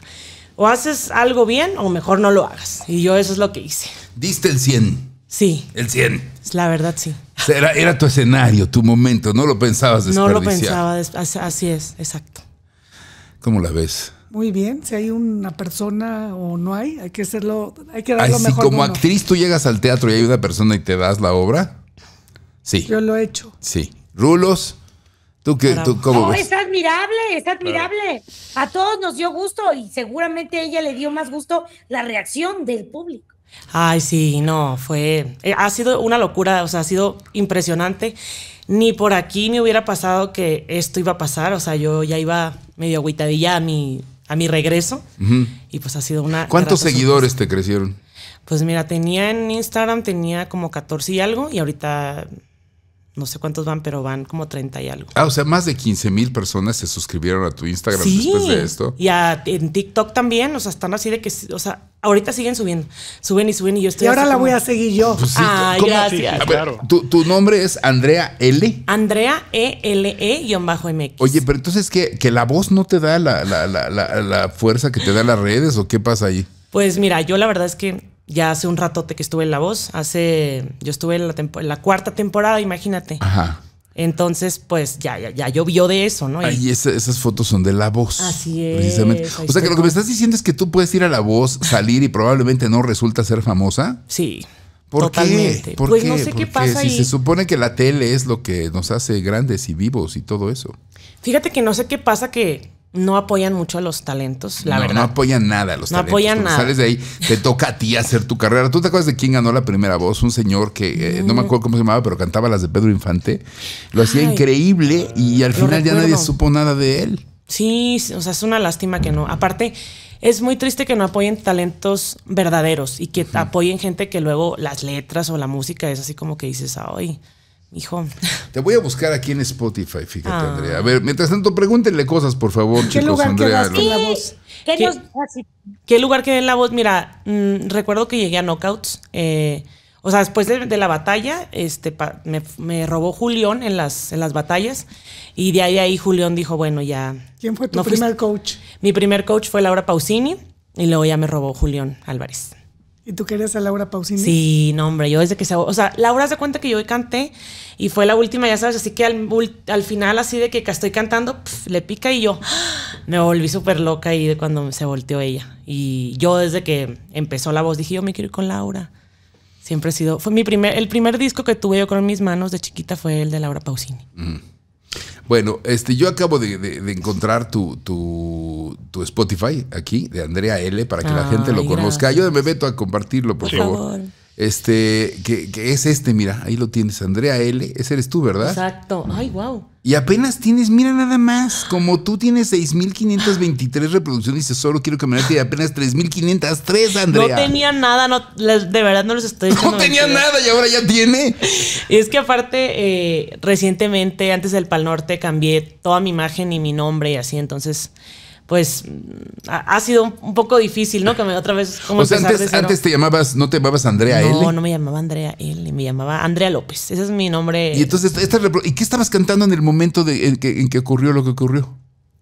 o haces algo bien o mejor no lo hagas. Y yo eso es lo que hice. Diste el 100. Sí. El 100. La verdad, sí. Era, tu escenario, tu momento, no lo pensabas desperdiciar. No lo pensaba, así es, exacto. ¿Cómo la ves? muy bien. Si hay una persona o no hay, hay que hacerlo, hay que darlo lo mejor. como actriz tú llegas al teatro y hay una persona y te das la obra, sí. Yo lo he hecho. Sí. Rulos. ¿Tú, qué, tú cómo es admirable, es admirable. A todos nos dio gusto y seguramente a ella le dio más gusto la reacción del público. Ay, sí, no, fue. Eh, ha sido una locura, o sea, ha sido impresionante. Ni por aquí me hubiera pasado que esto iba a pasar, o sea, yo ya iba medio agüitadilla a mi a mi regreso. Y pues ha sido una... ¿Cuántos seguidores te crecieron? Pues mira, tenía en Instagram, tenía como 14 y algo y ahorita no sé cuántos van, pero van como 30 y algo. Ah, o sea, más de 15 mil personas se suscribieron a tu Instagram después de esto. Y a, en TikTok también, o sea, están así de que, o sea, ahorita siguen subiendo, suben y suben y yo estoy... Y ahora la voy a seguir yo. Pues ah, gracias. tu, nombre es Andrea L. Andrea E-L-E-MX. Oye, pero entonces, ¿qué, ¿que la voz no te da la, la fuerza que te da las redes o qué pasa ahí? Pues mira, yo la verdad es que ya hace un ratote que estuve en La Voz. Hace. Yo estuve en la, cuarta temporada, imagínate. Ajá. Entonces, pues ya, ya, ya llovió de eso, ¿no? Ahí esas fotos son de la voz. Así es. Precisamente. O sea que lo que me estás diciendo es que tú puedes ir a la voz, salir y probablemente no resulta ser famosa. Sí. totalmente. ¿Por pues no sé qué pasa si Se supone que la tele es lo que nos hace grandes y vivos y todo eso. Fíjate que no sé qué pasa que no apoyan mucho a los talentos, la verdad. No apoyan nada a los talentos. No apoyan nada. Sales de ahí, te toca a ti hacer tu carrera. ¿Tú te acuerdas de quién ganó la primera voz? Un señor que eh, no me mm. acuerdo cómo se llamaba, pero cantaba las de Pedro Infante. Lo hacía increíble y al final ya nadie supo nada de él. Sí, o sea, es una lástima que no. Aparte, es muy triste que no apoyen talentos verdaderos y que apoyen gente que luego las letras o la música es así como que dices, hoy. Hijo. Te voy a buscar aquí en Spotify, fíjate, ah. Andrea. A ver, mientras tanto, pregúntenle cosas, por favor, ¿Qué chicos, lugar Andrea. ¿Qué, la voz? ¿Qué, lugar que en la voz? Mira, mm, recuerdo que llegué a Knockouts. Eh, o sea, después de, la batalla, este, me, robó Julión en las, en las batallas. Y de ahí a ahí Julián dijo, bueno, ya. ¿Quién fue tu primer coach? Mi primer coach fue Laura Pausini. Y luego ya me robó Julión Álvarez. ¿Y tú querías a Laura Pausini? Sí, no, hombre, yo desde que se... O sea, Laura se cuenta que yo hoy canté y fue la última, ya sabes, así que al, final, así de que estoy cantando, le pica y yo me volví súper loca y cuando se volteó ella. Y yo desde que empezó la voz dije, yo me quiero ir con Laura. Siempre he sido... Fue mi primer... El primer disco que tuve yo con mis manos de chiquita fue el de Laura Pausini. Mm. Bueno, este, yo acabo de, encontrar tu, Spotify aquí, de Andrea L, para que la gente lo conozca. Ayúdame, meto a compartirlo, por, favor. Este, que, es este, mira, ahí lo tienes, Andrea L. Ese eres tú, ¿verdad? Exacto. Ay, wow. Y apenas tienes, mira nada más, como tú tienes 6.523 reproducciones y solo quiero caminarte y apenas 3.503, Andrea. No tenía nada, no, de verdad no los estoy diciendo. No tenía nada y ahora ya tiene. Y es que aparte, eh, recientemente, antes del Pal Norte, cambié toda mi imagen y mi nombre y así, entonces pues mm, ha sido un poco difícil, ¿no? Que otra vez antes, te llamabas, no te llamabas Andrea no, L. No, no me llamaba Andrea L, me llamaba Andrea López. Ese es mi nombre. Y entonces, esta, ¿y qué estabas cantando en el momento de, en que ocurrió lo que ocurrió?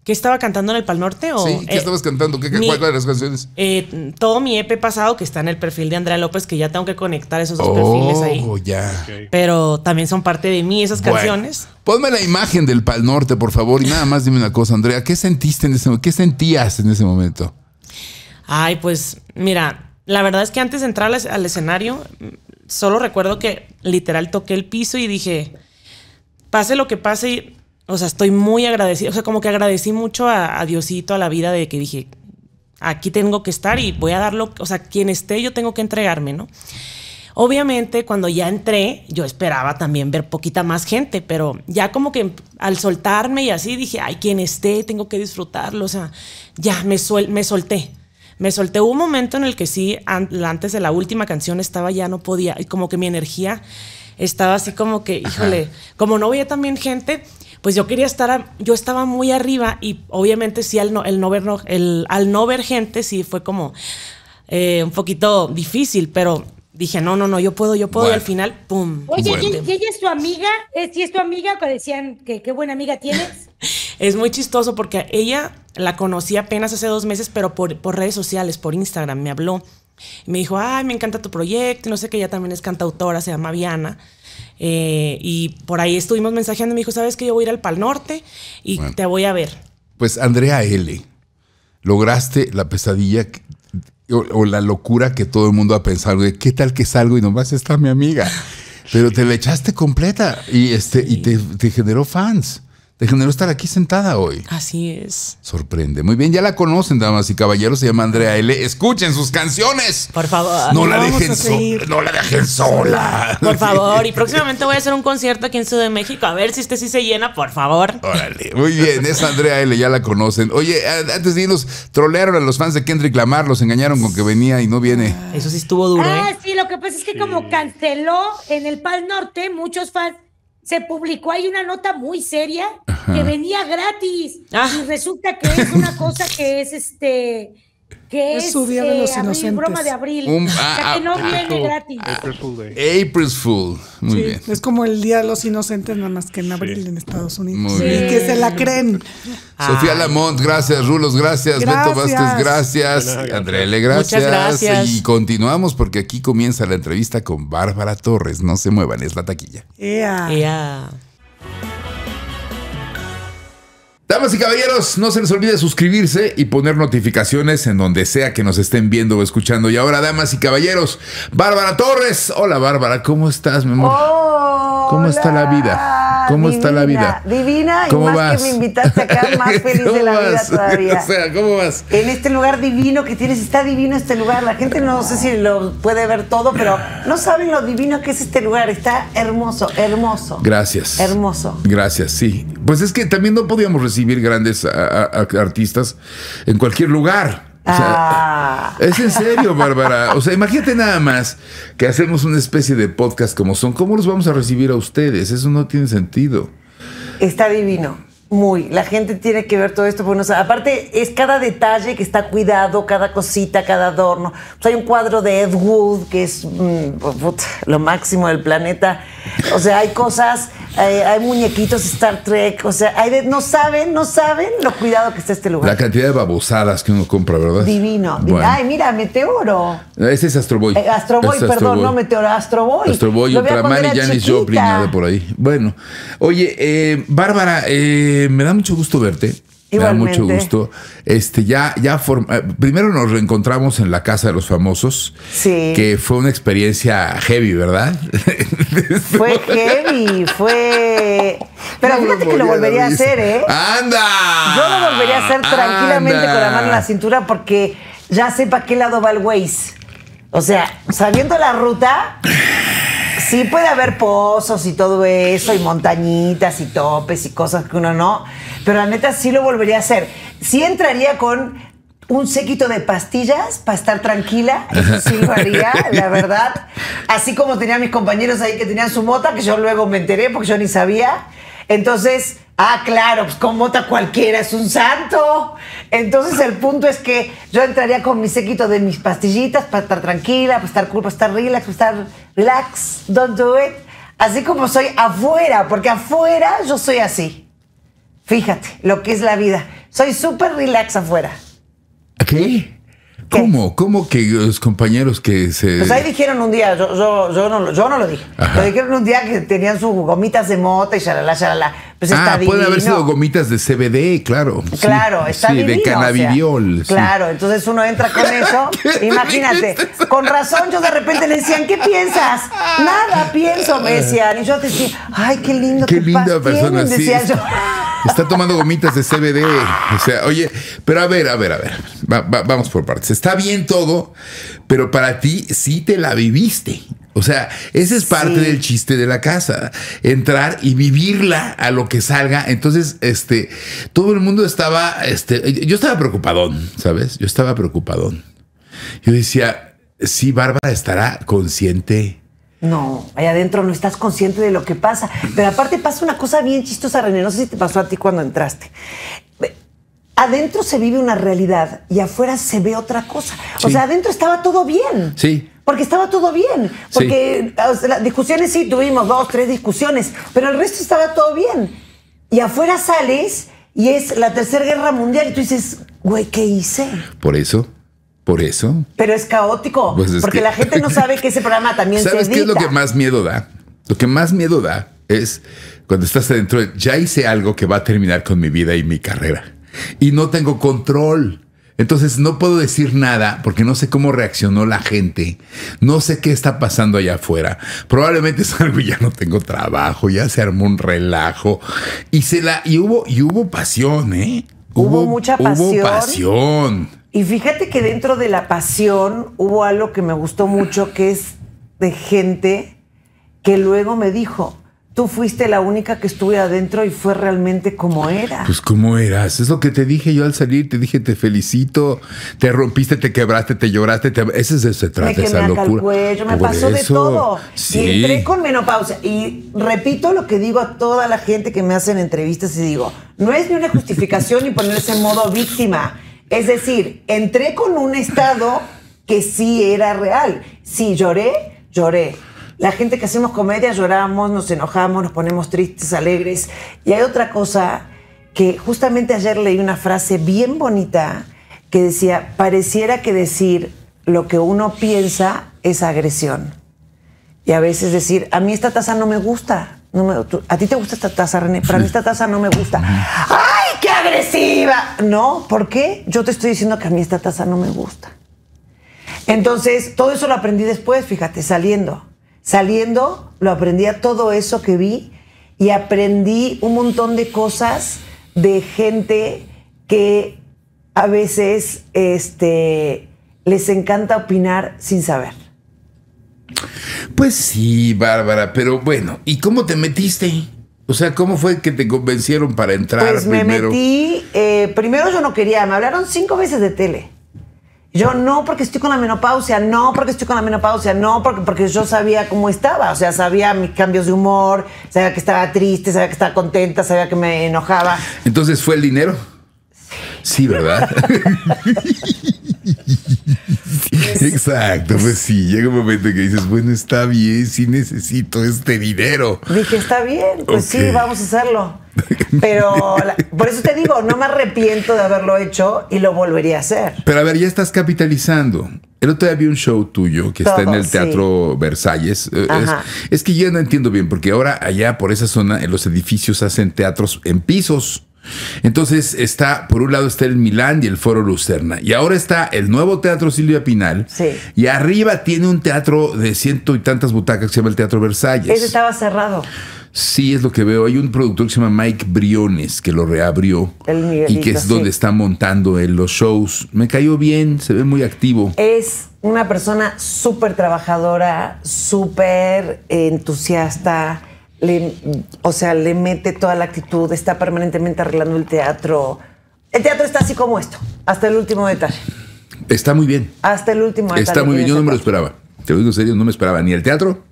¿Qué estaba cantando en el Pal Norte? O, sí, ¿qué eh, estabas cantando? ¿Qué, qué las canciones? Eh, todo mi EP pasado que está en el perfil de Andrea López, que ya tengo que conectar esos dos perfiles ahí. Oh, ya. Pero también son parte de mí esas canciones. Ponme la imagen del Pal Norte, por favor, y nada más dime una cosa, Andrea. ¿Qué sentiste en ese ¿Qué sentías en ese momento? Ay, pues mira, la verdad es que antes de entrar al, al escenario, solo recuerdo que literal toqué el piso y dije, pase lo que pase, o sea, estoy muy agradecido. O sea, como que agradecí mucho a, Diosito, a la vida, de que dije, aquí tengo que estar y voy a darlo. O sea, quien esté, yo tengo que entregarme, ¿no? Obviamente, cuando ya entré, yo esperaba también ver poquita más gente, pero ya como que al soltarme y así dije, ay, quien esté, tengo que disfrutarlo. O sea, ya me, suel me solté. Me solté. un momento en el que sí, antes de la última canción estaba ya, no podía, y como que mi energía estaba así como que, híjole, como no había también gente pues yo quería estar, yo estaba muy arriba y obviamente sí al no, el no ver, al no ver gente sí fue como eh, un poquito difícil, pero dije, no, no, no, yo puedo, yo puedo, y al final, ¡pum! Oye, ella es tu amiga? Eh, ¿Si es tu amiga? Que decían que qué buena amiga tienes. es muy chistoso porque ella la conocí apenas hace dos meses, pero por, redes sociales, por Instagram, me habló. me dijo, ay, me encanta tu proyecto, no sé que ella también es cantautora, se llama Viana. Eh, y por ahí estuvimos mensajeando. Me dijo, ¿sabes que Yo voy a ir al Pal Norte y te voy a ver. Pues Andrea L., lograste la pesadilla o, la locura que todo el mundo ha pensado de qué tal que salgo y nomás está mi amiga. Pero te la echaste completa y, este, y te generó fans te generó estar aquí sentada hoy. Así es. Sorprende. Muy bien, ya la conocen, damas y caballeros. Se llama Andrea L. Escuchen sus canciones. Por favor. No la dejen sola. No la dejen sola. Por favor. Y próximamente voy a hacer un concierto aquí en Ciudad de México. A ver si este sí se llena, por favor. Órale. Muy bien, es Andrea L. Ya la conocen. Oye, antes de irnos, trolearon a los fans de Kendrick Lamar. Los engañaron con que venía y no viene. Eso sí estuvo duro. ¿eh? Ah, sí. Lo que pasa es que como canceló en el Pal Norte, muchos fans se publicó ahí una nota muy seria que venía gratis ah. y resulta que es una cosa que es este es, su día de eh, los inocentes. broma de abril. Ah, que no ah, gratis. April Fool April Muy bien. Es como el día de los inocentes, nada más que en abril en Estados Unidos. que se la creen. Sofía Lamont, gracias. Rulos, gracias. Beto Vázquez, gracias. Andrele, gracias. Y continuamos porque aquí comienza la entrevista con Bárbara Torres. No se muevan, es la taquilla. Ea. Ea. Damas y caballeros, no se les olvide suscribirse y poner notificaciones en donde sea que nos estén viendo o escuchando. Y ahora, damas y caballeros, Bárbara Torres. Hola Bárbara, ¿cómo estás, mi amor? ¿Cómo está la vida? Ah, ¿Cómo está la vida? Divina, y más que me invitaste acá, más feliz de la vida todavía. O sea, ¿cómo vas? En este lugar divino que tienes, está divino este lugar. La gente no sé si lo puede ver todo, pero no saben lo divino que es este lugar. Está hermoso, hermoso. Gracias. Hermoso. Gracias, sí. Pues es que también no podíamos recibir grandes artistas en cualquier lugar. Ah. Es en serio, Bárbara. O sea, imagínate nada más que hacemos una especie de podcast como son. ¿Cómo los vamos a recibir a ustedes? Eso no tiene sentido. Está divino. Muy, la gente tiene que ver todo esto, bueno, aparte es cada detalle que está cuidado, cada cosita, cada adorno. Pues hay un cuadro de Ed Wood que es mm, lo máximo del planeta. O sea, hay cosas hay, hay, muñequitos Star Trek, o sea, no saben, no saben lo cuidado que está este lugar. La cantidad de babosadas que uno compra, ¿verdad? Divino. Ay, mira, Meteoro. Ese es Astroboy. Eh, Astroboy, perdón, no Meteoro, Astroboy. Astroboy, Ultraman y Janis Joplin, nada por ahí. Bueno, oye, eh, Bárbara, eh, me da mucho gusto verte. Me da mucho gusto. Este, ya, ya eh, primero nos reencontramos en la Casa de los Famosos. Sí. Que fue una experiencia heavy, ¿verdad? Fue heavy, fue. Pero fíjate que lo volvería a hacer, ¿eh? ¡Anda! Yo lo volvería a hacer tranquilamente con la mano en la cintura porque ya sé para qué lado va el Waze. O sea, sabiendo la ruta. Sí, puede haber pozos y todo eso, y montañitas y topes y cosas que uno no, pero la neta sí lo volvería a hacer. Sí entraría con un séquito de pastillas para estar tranquila, eso sí lo haría, la verdad. Así como tenía mis compañeros ahí que tenían su mota, que yo luego me enteré porque yo ni sabía. Entonces, Ah, claro, pues con mota cualquiera es un santo. Entonces el punto es que yo entraría con mi séquito de mis pastillitas para estar tranquila, para estar cool, para estar relax, para estar relax, don't do it. Así como soy afuera, porque afuera yo soy así. Fíjate lo que es la vida. Soy súper relax afuera. ¿Qué? ¿Cómo? ¿Cómo que los compañeros que se...? Pues ahí dijeron un día, yo, no, lo dije, dijeron un día que tenían sus gomitas de mota y shalala, shalala. Pues ah, puede haber sido gomitas de CBD, claro. Claro, está sí, de cannabidiol. Claro, entonces uno entra con eso. imagínate, con razón yo de repente le decían, ¿qué piensas? Nada pienso, me ah. decían. Y yo te decía, ay, qué lindo. Qué linda persona, decía yo. Está tomando gomitas de CBD. O sea, oye, pero a ver, a ver, a ver. vamos por partes. Está bien todo, pero para ti sí te la viviste. O sea, ese es parte del chiste de la casa, entrar y vivirla a lo que salga. Entonces, este, todo el mundo estaba, este, yo estaba preocupadón, ¿sabes? Yo estaba preocupadón. Yo decía, sí, Bárbara estará consciente. No, allá adentro no estás consciente de lo que pasa. Pero aparte pasa una cosa bien chistosa, René, no sé si te pasó a ti cuando entraste. Adentro se vive una realidad y afuera se ve otra cosa. O sea, adentro estaba todo bien. Sí porque estaba todo bien. Porque las discusiones sí tuvimos dos, tres discusiones, pero el resto estaba todo bien. Y afuera sales y es la tercera guerra mundial y tú dices, güey, ¿qué hice? Por eso. Por eso. Pero es caótico, pues porque la gente no sabe que ese programa también ¿Sabes se Sabes qué es lo que más miedo da? Lo que más miedo da es cuando estás adentro, ya hice algo que va a terminar con mi vida y mi carrera. Y no tengo control. Entonces no puedo decir nada porque no sé cómo reaccionó la gente, no sé qué está pasando allá afuera. Probablemente salgo ya no tengo trabajo, ya se armó un relajo y se la y hubo y hubo pasión, ¿eh? Hubo, mucha pasión. pasión. Y fíjate que dentro de la pasión hubo algo que me gustó mucho que es de gente que luego me dijo, tú fuiste la única que estuve adentro y fue realmente como era. Pues como eras, es lo que te dije yo al salir, te dije te felicito, te rompiste, te quebraste, te lloraste, ese es se trata me esa locura. Cuello, me pasó de todo. entré con menopausia y repito lo que digo a toda la gente que me hacen entrevistas y digo, no es ni una justificación ni ponerse en modo víctima. Es decir, entré con un estado que sí era real. Si lloré, lloré la gente que hacemos comedia lloramos, nos enojamos, nos ponemos tristes, alegres. Y hay otra cosa que justamente ayer leí una frase bien bonita que decía, pareciera que decir lo que uno piensa es agresión. Y a veces decir, a mí esta taza no me gusta. No a ti te gusta esta taza, René, pero mí esta taza no me gusta. ¡Ay, qué agresiva! No, ¿por qué? Yo te estoy diciendo que a mí esta taza no me gusta. Entonces, todo eso lo aprendí después, fíjate, saliendo. Saliendo, lo aprendí a todo eso que vi y aprendí un montón de cosas de gente que a veces este, les encanta opinar sin saber. Pues sí, Bárbara, pero bueno, ¿y cómo te metiste? O sea, ¿cómo fue que te convencieron para entrar? Pues me metí, eh, primero yo no quería, me hablaron cinco veces de tele. Yo no porque estoy con la menopausia, no porque estoy con la menopausia, no porque, porque yo sabía cómo estaba, o sea, sabía mis cambios de humor, sabía que estaba triste, sabía que estaba contenta, sabía que me enojaba. Entonces fue el dinero. Sí, ¿verdad? Exacto, pues sí, llega un momento que dices, bueno, está bien, sí necesito este dinero. Dije, está bien, pues sí, vamos a hacerlo. Pero por eso te digo, no me arrepiento de haberlo hecho y lo volvería a hacer. Pero a ver, ya estás capitalizando. El otro día vi un show tuyo que está en el Teatro Versalles. Eh, es, que yo no entiendo bien, porque ahora allá por esa zona en los edificios hacen teatros en pisos. Entonces está, por un lado está el Milán y el Foro Lucerna. Y ahora está el nuevo Teatro Silvia Pinal. Sí. Y arriba tiene un teatro de ciento y tantas butacas que se llama el Teatro Versalles. Ese estaba cerrado. Sí, es lo que veo. Hay un productor que se llama Mike Briones que lo reabrió y que es donde está montando los shows. Me cayó bien, se ve muy activo. Es una persona súper trabajadora, súper entusiasta. o sea, le mete toda la actitud, está permanentemente arreglando el teatro. El teatro está así como esto, hasta el último detalle. Está muy bien. Hasta el último detalle. Está muy bien, yo no me lo esperaba. Te lo digo en serio, no me esperaba ni el teatro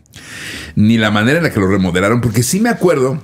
ni la manera en la que lo remodelaron, porque sí me acuerdo,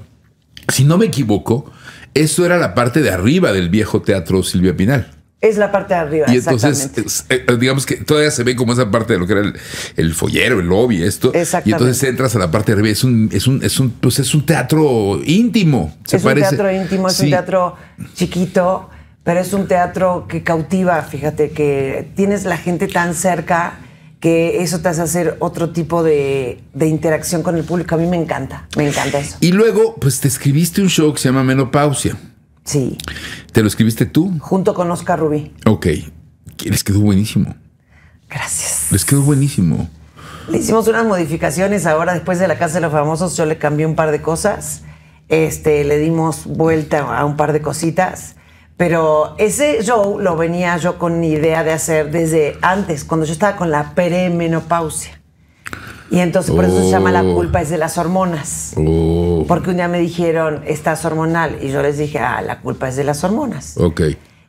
si no me equivoco, eso era la parte de arriba del viejo teatro Silvia Pinal. Es la parte de arriba. Y entonces, eh, eh, digamos que todavía se ve como esa parte de lo que era el, follero, el lobby, esto. Y entonces entras a la parte de arriba. Es un, es un, es un pues teatro íntimo. es un teatro íntimo, es un teatro chiquito, pero es un teatro que cautiva. Fíjate que tienes la gente tan cerca que eso te hace hacer otro tipo de, interacción con el público. A mí me encanta, me encanta eso. Y luego, pues te escribiste un show que se llama Menopausia. Sí. ¿Te lo escribiste tú? Junto con Oscar Rubí. Ok. Les quedó buenísimo. Gracias. Les quedó buenísimo. Le hicimos unas modificaciones ahora después de la Casa de los Famosos. Yo le cambié un par de cosas. Este, le dimos vuelta a un par de cositas. Pero ese show lo venía yo con idea de hacer desde antes, cuando yo estaba con la premenopausia. Y entonces por eso se llama la culpa es de las hormonas. Oh. Porque un día me dijeron, estás hormonal. Y yo les dije, ah, la culpa es de las hormonas. Ok.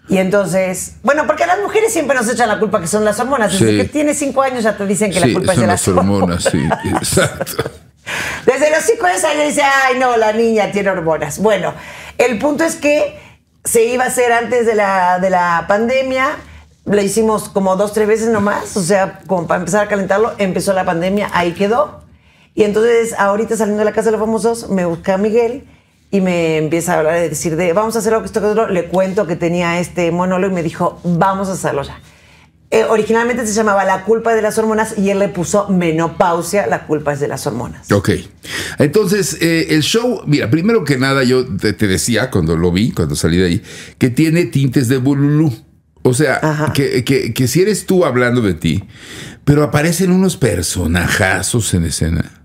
Y entonces, bueno, porque las mujeres siempre nos echan la culpa que son las hormonas. Desde que tienes cinco años ya te dicen que la culpa es de las, hormonas. Sí, exacto. Desde los cinco años ya dice, ay no, la niña tiene hormonas. Bueno, el punto es que se iba a hacer antes de la, de la pandemia. Lo hicimos como dos, tres veces nomás, o sea, como para empezar a calentarlo, empezó la pandemia, ahí quedó. Y entonces, ahorita saliendo de la casa de los famosos, me busca Miguel y me empieza a hablar, de decir de, vamos a hacer algo que esto que otro. Le cuento que tenía este monólogo y me dijo, vamos a hacerlo ya. Eh, originalmente se llamaba La culpa de las hormonas y él le puso menopausia, la culpa es de las hormonas. Ok. Entonces, eh, el show, mira, primero que nada yo te, decía cuando lo vi, cuando salí de ahí, que tiene tintes de bululú. O sea, que, que, que si eres tú hablando de ti, pero aparecen unos personajazos en escena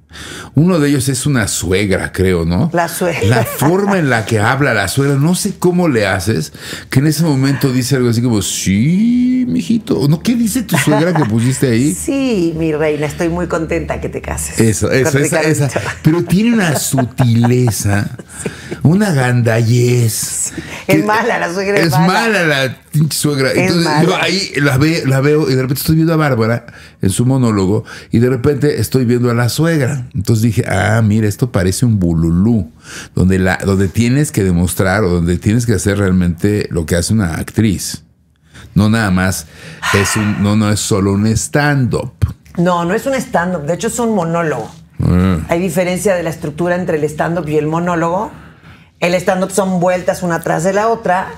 uno de ellos es una suegra, creo, ¿no? La suegra. La forma en la que habla la suegra, no sé cómo le haces, que en ese momento dice algo así como, sí, mijito. ¿No? ¿Qué dice tu suegra que pusiste ahí? Sí, mi reina, estoy muy contenta que te cases. Eso, eso, esa, Pero tiene una sutileza, una gandallez. Es mala la suegra. Es, mala. la suegra. Entonces yo ahí la veo y de repente estoy viendo a Bárbara en su monólogo y de repente estoy viendo a la suegra. Entonces dije, ah, mira, esto parece un bululú, donde, la, donde tienes que demostrar o donde tienes que hacer realmente lo que hace una actriz. No nada más, es un, no, no es solo un stand-up. No, no es un stand-up, de hecho es un monólogo. Ah. Hay diferencia de la estructura entre el stand-up y el monólogo. El stand-up son vueltas una tras de la otra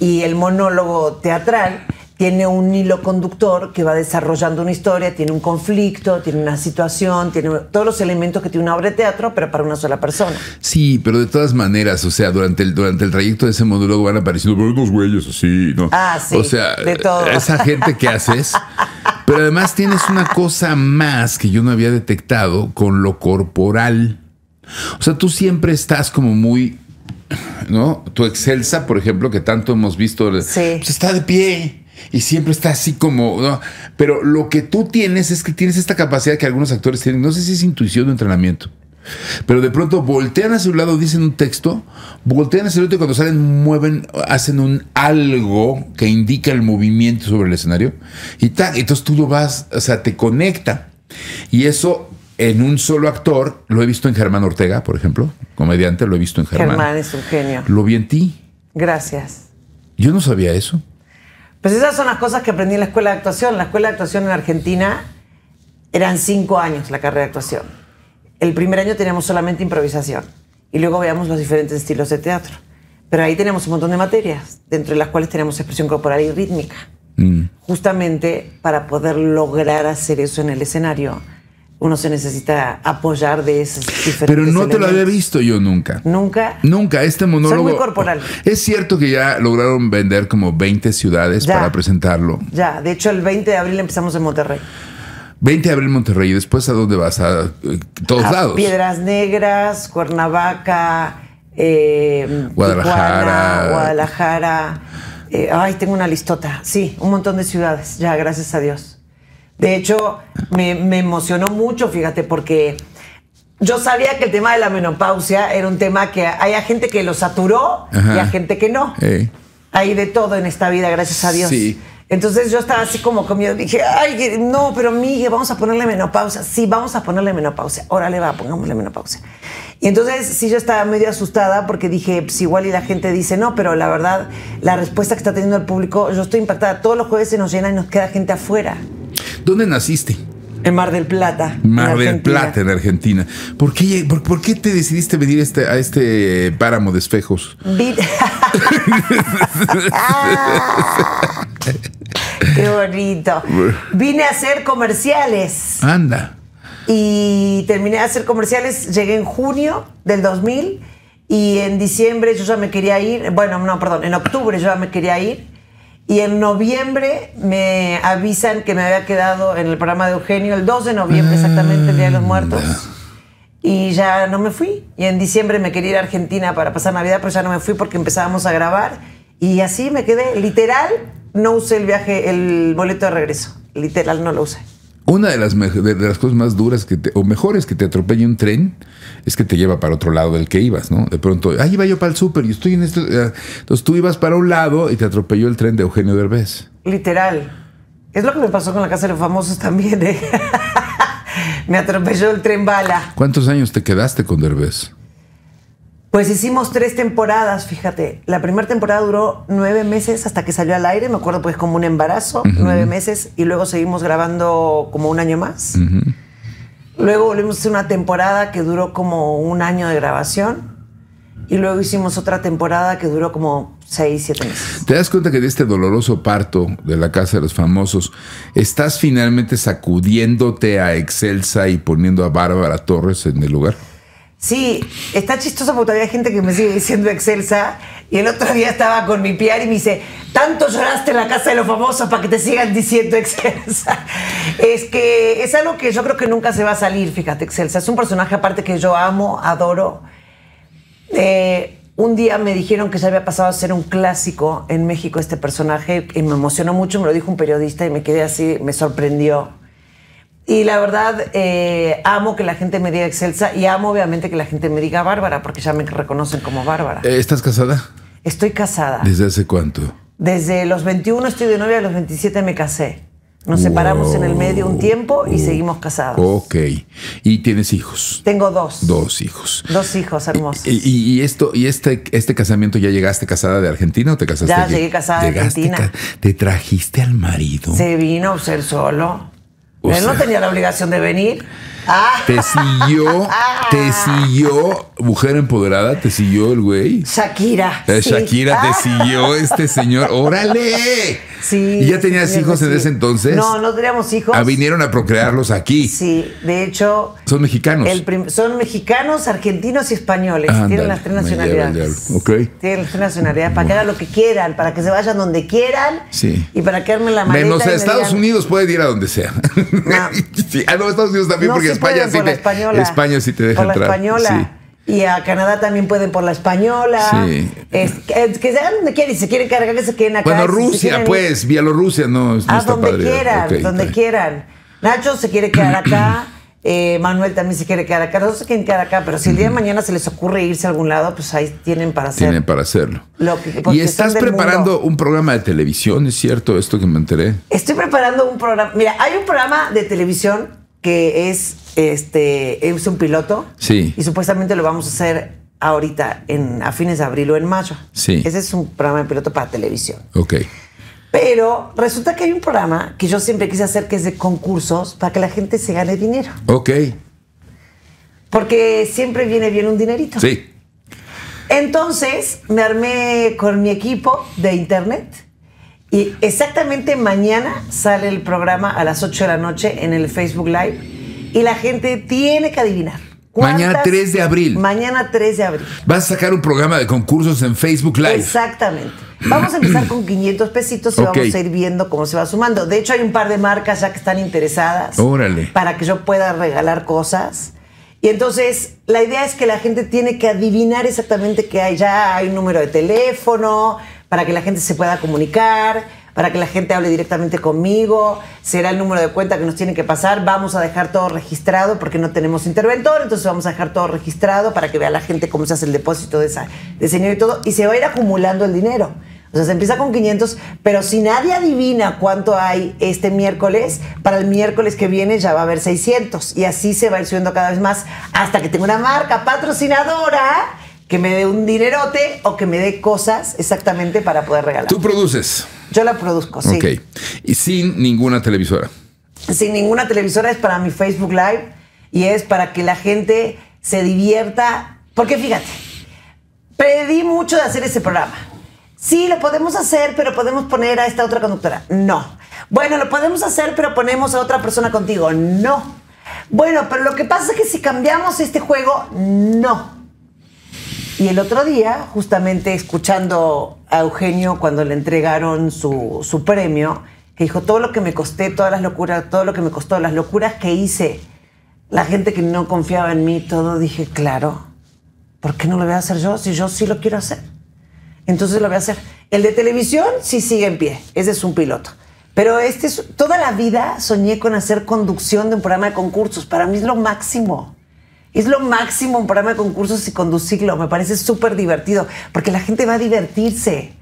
y el monólogo teatral tiene un hilo conductor que va desarrollando una historia, tiene un conflicto, tiene una situación, tiene todos los elementos que tiene una obra de teatro, pero para una sola persona. Sí, pero de todas maneras, o sea, durante el, durante el trayecto de ese monólogo van apareciendo unos güeyes así, ¿no? Ah, sí. O sea, de todo. Eh, esa gente que haces. Pero además tienes una cosa más que yo no había detectado con lo corporal. O sea, tú siempre estás como muy, ¿no? Tu excelsa, por ejemplo, que tanto hemos visto, sí. Pues, está de pie y siempre está así como. Pero lo que tú tienes es que tienes esta capacidad que algunos actores tienen. No sé si es intuición o entrenamiento. Pero de pronto voltean hacia un lado, dicen un texto, voltean hacia el otro y cuando salen mueven, hacen un algo que indica el movimiento sobre el escenario. Y tal. entonces tú lo vas, o sea, te conecta. Y eso en un solo actor, lo he visto en Germán Ortega, por ejemplo, comediante, lo he visto en Germán. Germán es un genio. Lo vi en ti. Gracias. Yo no sabía eso. Pues esas son las cosas que aprendí en la escuela de actuación. La escuela de actuación en Argentina eran cinco años la carrera de actuación. El primer año teníamos solamente improvisación y luego veíamos los diferentes estilos de teatro. Pero ahí tenemos un montón de materias, dentro de las cuales teníamos expresión corporal y rítmica. Mm. Justamente para poder lograr hacer eso en el escenario uno se necesita apoyar de esas diferentes Pero no te lo había visto yo nunca. Nunca. Nunca, este monólogo. muy corporal. Es cierto que ya lograron vender como 20 ciudades para presentarlo. Ya, de hecho el 20 de abril empezamos en Monterrey. 20 de abril Monterrey, ¿y después a dónde vas? A, eh, todos lados. Piedras Negras, Cuernavaca, eh, Guadalajara. Guadalajara. Eh, ay, tengo una listota. Sí, un montón de ciudades, ya, gracias a Dios. De hecho, me, emocionó mucho, fíjate, porque yo sabía que el tema de la menopausia era un tema que hay gente que lo saturó y a gente que no. Hay de todo en esta vida, gracias a Dios. Entonces yo estaba así como comido, dije, ay, no, pero Miguel, vamos a ponerle menopausia. Sí, vamos a ponerle menopausia. Órale, va, la menopausia. Y entonces sí yo estaba medio asustada porque dije, pues igual y la gente dice, no, pero la verdad, la respuesta que está teniendo el público, yo estoy impactada. Todos los jueves se nos llena y nos queda gente afuera. ¿Dónde naciste? En Mar del Plata. Mar del Plata, en Argentina. ¿Por qué, qué te decidiste venir este, a este eh, páramo de espejos? Ah, qué bonito. Vine a hacer comerciales. Anda. Y terminé de hacer comerciales, llegué en junio del 2000 y en diciembre yo ya me quería ir, bueno, no, perdón, en octubre yo ya me quería ir y en noviembre me avisan que me había quedado en el programa de Eugenio, el 2 de noviembre exactamente, el Día de los mm, Muertos. Y ya no me fui. Y en diciembre me quería ir a Argentina para pasar Navidad, pero ya no me fui porque empezábamos a grabar. Y así me quedé. Literal, no usé el viaje, el boleto de regreso. Literal, no lo usé. Una de las, de las cosas más duras que o mejores que te atropelle un tren es que te lleva para otro lado del que ibas, ¿no? De pronto, ahí iba yo para el súper y estoy en esto. Eh", entonces tú ibas para un lado y te atropelló el tren de Eugenio Derbez. Literal. Es lo que me pasó con la Casa de los Famosos también, ¿eh? me atropelló el tren bala. ¿Cuántos años te quedaste con Derbez? Pues hicimos tres temporadas, fíjate. La primera temporada duró nueve meses hasta que salió al aire, me acuerdo pues como un embarazo, nueve meses, y luego seguimos grabando como un año más. Luego volvimos a hacer una temporada que duró como un año de grabación. Y luego hicimos otra temporada que duró como seis, siete meses. ¿Te das cuenta que de este doloroso parto de la Casa de los Famosos, estás finalmente sacudiéndote a Excelsa y poniendo a Bárbara Torres en el lugar? Sí, está chistoso porque todavía hay gente que me sigue diciendo excelsa. Y el otro día estaba con mi piar y me dice, tanto lloraste en la casa de los famosos para que te sigan diciendo excelsa. Es que es algo que yo creo que nunca se va a salir, fíjate, excelsa. Es un personaje aparte que yo amo, adoro. Eh, un día me dijeron que ya había pasado a ser un clásico en México este personaje y me emocionó mucho, me lo dijo un periodista y me quedé así, me sorprendió. Y la verdad, eh, amo que la gente me diga excelsa y amo obviamente que la gente me diga bárbara, porque ya me reconocen como bárbara. Eh, ¿Estás casada? Estoy casada. ¿Desde hace cuánto? Desde los 21 estoy de novia, a los 27 me casé. Nos separamos en el medio un tiempo y seguimos casados. Ok. ¿Y tienes hijos? Tengo dos. Dos hijos. Dos hijos hermosos. ¿Y, esto, y este, este casamiento ya llegaste casada de Argentina o te casaste? Ya llegué casada de Argentina. te trajiste al marido. Se vino a ser solo. Él no tenía la obligación de venir. Ah. Te siguió, ah. te siguió, mujer empoderada, te siguió el güey. Shakira. Eh, Shakira te ah. siguió este señor. ¡Órale! Sí. ¿Y ya tenías hijos en ese entonces? No, no teníamos hijos. Ah, vinieron a procrearlos aquí. Sí, de hecho. Son mexicanos. son mexicanos, argentinos y españoles. Tienen las tres nacionalidades. Okay. Tienen las tres nacionalidades para que hagan lo que quieran, para que se vayan donde quieran. Sí. Y para que armen la maleta. Menos Estados Unidos puede ir a donde sea. No. Estados Unidos también porque España si te, española. España sí te deja por la entrar. Española. Y a Canadá también pueden por la española. Sí. Es, que sean donde quieren, se quieren cargar, que se queden acá. Bueno, Rusia, pues, Bielorrusia, no, donde quieran, donde quieran. Nacho se quiere quedar acá. Eh, Manuel también se quiere quedar acá, no se quieren quedar acá, pero si el día de mañana se les ocurre irse a algún lado, pues ahí tienen para hacerlo. Tienen para hacerlo. y estás preparando un programa de televisión, ¿es cierto esto que me enteré? Estoy preparando un programa, mira, hay un programa de televisión que es este es un piloto. Sí. Y supuestamente lo vamos a hacer ahorita en a fines de abril o en mayo. Sí. Ese es un programa de piloto para televisión. Ok. Pero resulta que hay un programa que yo siempre quise hacer que es de concursos para que la gente se gane dinero. Ok. Porque siempre viene bien un dinerito. Sí. Entonces me armé con mi equipo de internet y exactamente mañana sale el programa a las 8 de la noche en el Facebook Live y la gente tiene que adivinar. Mañana 3 de abril. Mañana 3 de abril. Vas a sacar un programa de concursos en Facebook Live. Exactamente. Vamos a empezar con 500 pesitos y vamos a ir viendo cómo se va sumando. De hecho, hay un par de marcas ya que están interesadas. Órale. Para que yo pueda regalar cosas. Y entonces, la idea es que la gente tiene que adivinar exactamente qué hay. Ya hay un número de teléfono, para que la gente se pueda comunicar, para que la gente hable directamente conmigo, será el número de cuenta que nos tiene que pasar, vamos a dejar todo registrado porque no tenemos interventor, entonces vamos a dejar todo registrado para que vea la gente cómo se hace el depósito de, ese y todo, y se va a ir acumulando el dinero. O sea, se empieza con 500, pero si nadie adivina cuánto hay este miércoles, para el miércoles que viene ya va a haber 600 y así se va a ir subiendo cada vez más hasta que tenga una marca patrocinadora que me dé un dinerote o que me dé cosas exactamente para poder regalar. ¿Tú produces? Yo la produzco, sí. Ok. Y sin ninguna televisora. Sin ninguna televisora es para mi Facebook Live y es para que la gente se divierta. Porque fíjate, pedí mucho de hacer ese programa. Sí, lo podemos hacer, pero podemos poner a esta otra conductora. No. Bueno, lo podemos hacer, pero ponemos a otra persona contigo. No. Bueno, pero lo que pasa es que si cambiamos este juego, no. Y el otro día, justamente escuchando a Eugenio cuando le entregaron su, premio, que dijo, todo lo que me costé, todas las locuras, todo lo que me costó, las locuras que hice, la gente que no confiaba en mí, todo, dije, claro, ¿por qué no lo voy a hacer yo si yo sí lo quiero hacer? Entonces lo voy a hacer. El de televisión sí sigue en pie, ese es un piloto. Pero este toda la vida soñé con hacer conducción de un programa de concursos, para mí es lo máximo. Es lo máximo un programa de concursos y conducirlo. Me parece súper divertido porque la gente va a divertirse.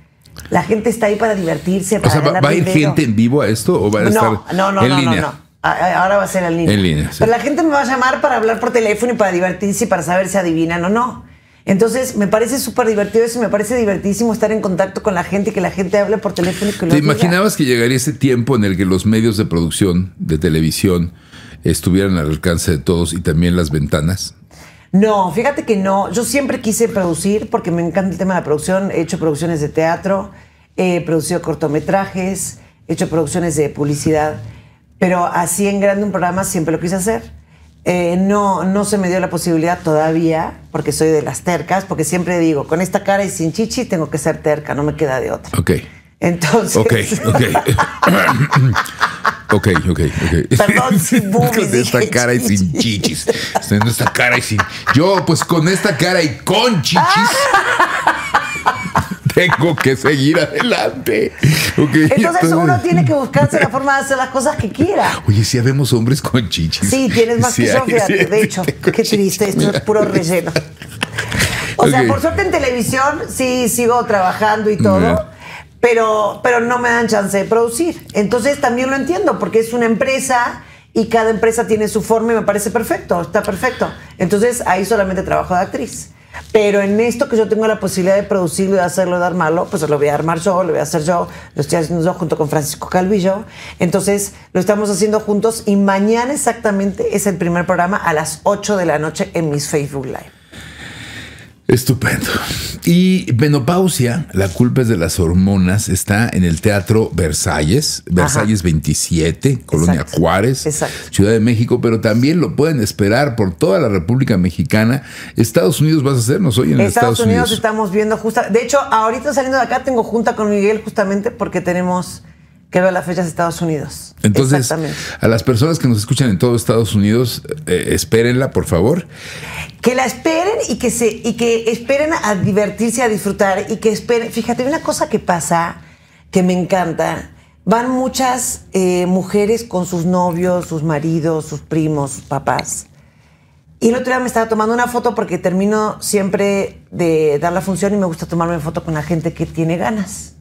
La gente está ahí para divertirse. Para o sea, ¿va a ir gente en vivo a esto o va a no, no, no, no, No, no. Ahora va a ser en línea. Pero la gente me va a llamar para hablar por teléfono y para divertirse y para saber si adivinan o no. Entonces, me parece súper divertido eso, me parece divertísimo estar en contacto con la gente, que la gente hable por teléfono. Y que ¿Te imaginabas que llegaría ese tiempo en el que los medios de producción de televisión estuvieran al alcance de todos y también las ventanas? No, fíjate que no. Yo siempre quise producir porque me encanta el tema de la producción. He hecho producciones de teatro, he producido cortometrajes, he hecho producciones de publicidad, pero así en grande un programa siempre lo quise hacer. no, no se me dio la posibilidad todavía, porque soy de las tercas, porque siempre digo, con esta cara y sin chichi tengo que ser terca, no me queda de otra. Ok. Entonces. Ok, ok. Ok, ok, ok. Perdón, sin boobies. con esta cara y sin chichis. en esta cara y sin. Yo, pues con esta cara y con chichis. tengo que seguir adelante. Entonces uno tiene que buscarse la forma de hacer las cosas que quiera. Oye, si ¿sí habemos hombres con chichis. Sí, tienes más que de hecho, qué triste, esto es puro relleno. O sea, por suerte en televisión sí sigo trabajando y todo pero, pero no me dan chance de producir. Entonces también lo entiendo, porque es una empresa y cada empresa tiene su forma y me parece perfecto, está perfecto. Entonces ahí solamente trabajo de actriz. Pero en esto que yo tengo la posibilidad de producirlo y de hacerlo, de armarlo, pues lo voy a armar yo, lo voy a hacer yo, lo estoy haciendo yo junto con Francisco Calvillo. Entonces lo estamos haciendo juntos y mañana exactamente es el primer programa a las 8 de la noche en mis Facebook Live. Estupendo. Y menopausia, la culpa es de las hormonas, está en el Teatro Versalles, Versalles 27, Colonia Juárez, Ciudad de México, pero también lo pueden esperar por toda la República Mexicana. Estados Unidos vas a hacernos hoy en Estados, Estados Unidos. Unidos estamos viendo justo, de hecho, ahorita saliendo de acá tengo junta con Miguel justamente porque tenemos veo las fechas de Estados Unidos. Entonces, a las personas que nos escuchan en todo Estados Unidos, eh, espérenla, por favor. Que la esperen y que, se, y que esperen a divertirse, a disfrutar y que esperen. Fíjate, una cosa que pasa que me encanta. Van muchas eh, mujeres con sus novios, sus maridos, sus primos, sus papás. Y el otro día me estaba tomando una foto porque termino siempre de dar la función y me gusta tomarme foto con la gente que tiene ganas.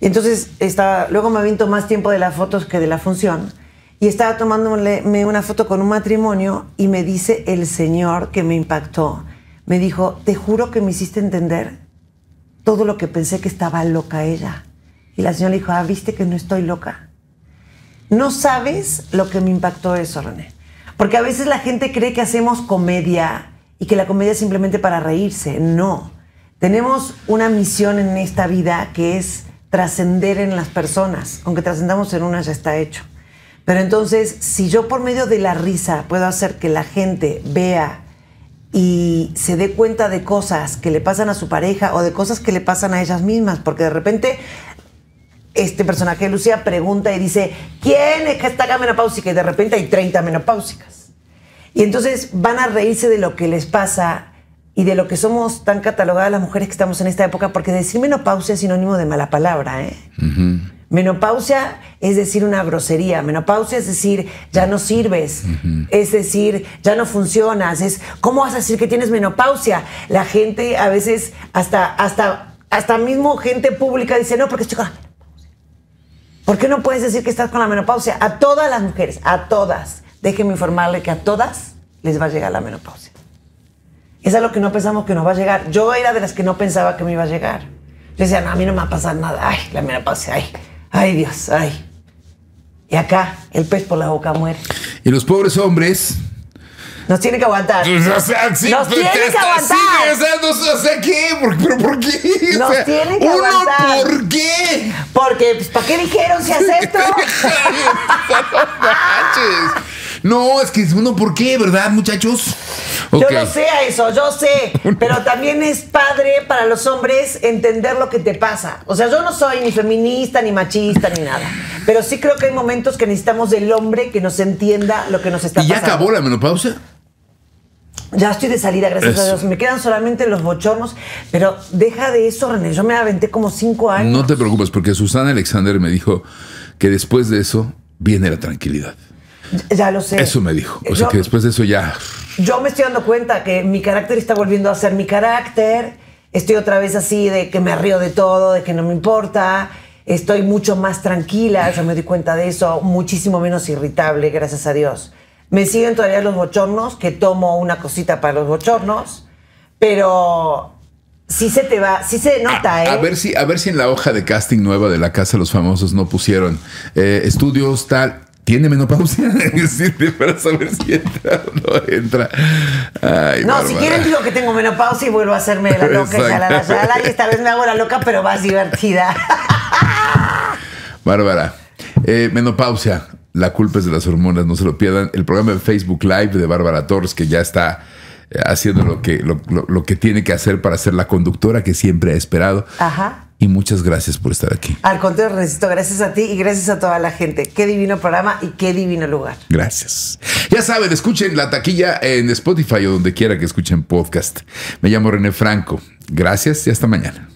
Y entonces estaba, luego me aviento más tiempo de las fotos que de la función. Y estaba tomándome una foto con un matrimonio y me dice el señor que me impactó. Me dijo, te juro que me hiciste entender todo lo que pensé que estaba loca ella. Y la señora dijo, ah, viste que no estoy loca. No sabes lo que me impactó eso, René. Porque a veces la gente cree que hacemos comedia y que la comedia es simplemente para reírse. No. Tenemos una misión en esta vida que es trascender en las personas. Aunque trascendamos en una ya está hecho. Pero entonces, si yo por medio de la risa puedo hacer que la gente vea y se dé cuenta de cosas que le pasan a su pareja o de cosas que le pasan a ellas mismas, porque de repente este personaje de Lucía pregunta y dice, ¿quién es que está acá menopáusica? Y de repente hay 30 menopáusicas. Y entonces van a reírse de lo que les pasa y de lo que somos tan catalogadas las mujeres que estamos en esta época, porque decir menopausia es sinónimo de mala palabra. ¿eh? Menopausia es decir una grosería, menopausia es decir ya no sirves, es decir ya no funcionas, es ¿cómo vas a decir que tienes menopausia? La gente a veces hasta hasta hasta mismo gente pública dice, "No, porque estoy con la menopausia." ¿Por qué no puedes decir que estás con la menopausia? A todas las mujeres, a todas. Déjenme informarle que a todas les va a llegar la menopausia es algo que no pensamos que nos va a llegar. Yo era de las que no pensaba que me iba a llegar. Yo decía, no, a mí no me va a pasar nada. Ay, la mera pase, ay, ay Dios, ay. Y acá, el pez por la boca muere. Y los pobres hombres... Nos tienen que pues, aguantar. O sea, aguantar. nos tiene que aguantar. no, o ¿qué? ¿Por, ¿Pero por qué? O nos sea, que uno, aguantar. ¿Por qué? Porque, pues, ¿para qué dijeron si acepto? no, es que uno, ¿por qué? ¿Verdad, muchachos? Yo no sé a eso, yo sé. Pero también es padre para los hombres entender lo que te pasa. O sea, yo no soy ni feminista, ni machista, ni nada. Pero sí creo que hay momentos que necesitamos del hombre que nos entienda lo que nos está pasando. ¿Y ya acabó la menopausia? Ya estoy de salida, gracias a Dios. Me quedan solamente los bochornos, pero deja de eso, René. Yo me aventé como cinco años. No te preocupes, porque Susana Alexander me dijo que después de eso viene la tranquilidad. Ya lo sé. Eso me dijo. O eh, sea que después de eso ya yo me estoy dando cuenta que mi carácter está volviendo a ser mi carácter. Estoy otra vez así de que me río de todo, de que no me importa. Estoy mucho más tranquila, yo me doy cuenta de eso, muchísimo menos irritable, gracias a Dios. Me siguen todavía los bochornos, que tomo una cosita para los bochornos, pero sí se te va, sí se nota, a, A ¿eh? ver, si, a ver si en la hoja de casting nueva de la Casa de los Famosos no pusieron eh, estudios tal ¿Tiene menopausia? decir, para saber si entra o no entra. Ay, no, si quieren digo que tengo menopausia y vuelvo a hacerme la loca y esta vez me hago la loca, pero más divertida. Bárbara, eh, menopausia. La culpa es de las hormonas, no se lo pierdan. El programa de Facebook Live de Bárbara Torres, que ya está eh, haciendo lo que, lo, lo que tiene que hacer para ser la conductora que siempre ha esperado. Ajá y muchas gracias por estar aquí. Al contrario, necesito gracias a ti y gracias a toda la gente. Qué divino programa y qué divino lugar. Gracias. Ya saben, escuchen la taquilla en Spotify o donde quiera que escuchen podcast. Me llamo René Franco. Gracias y hasta mañana.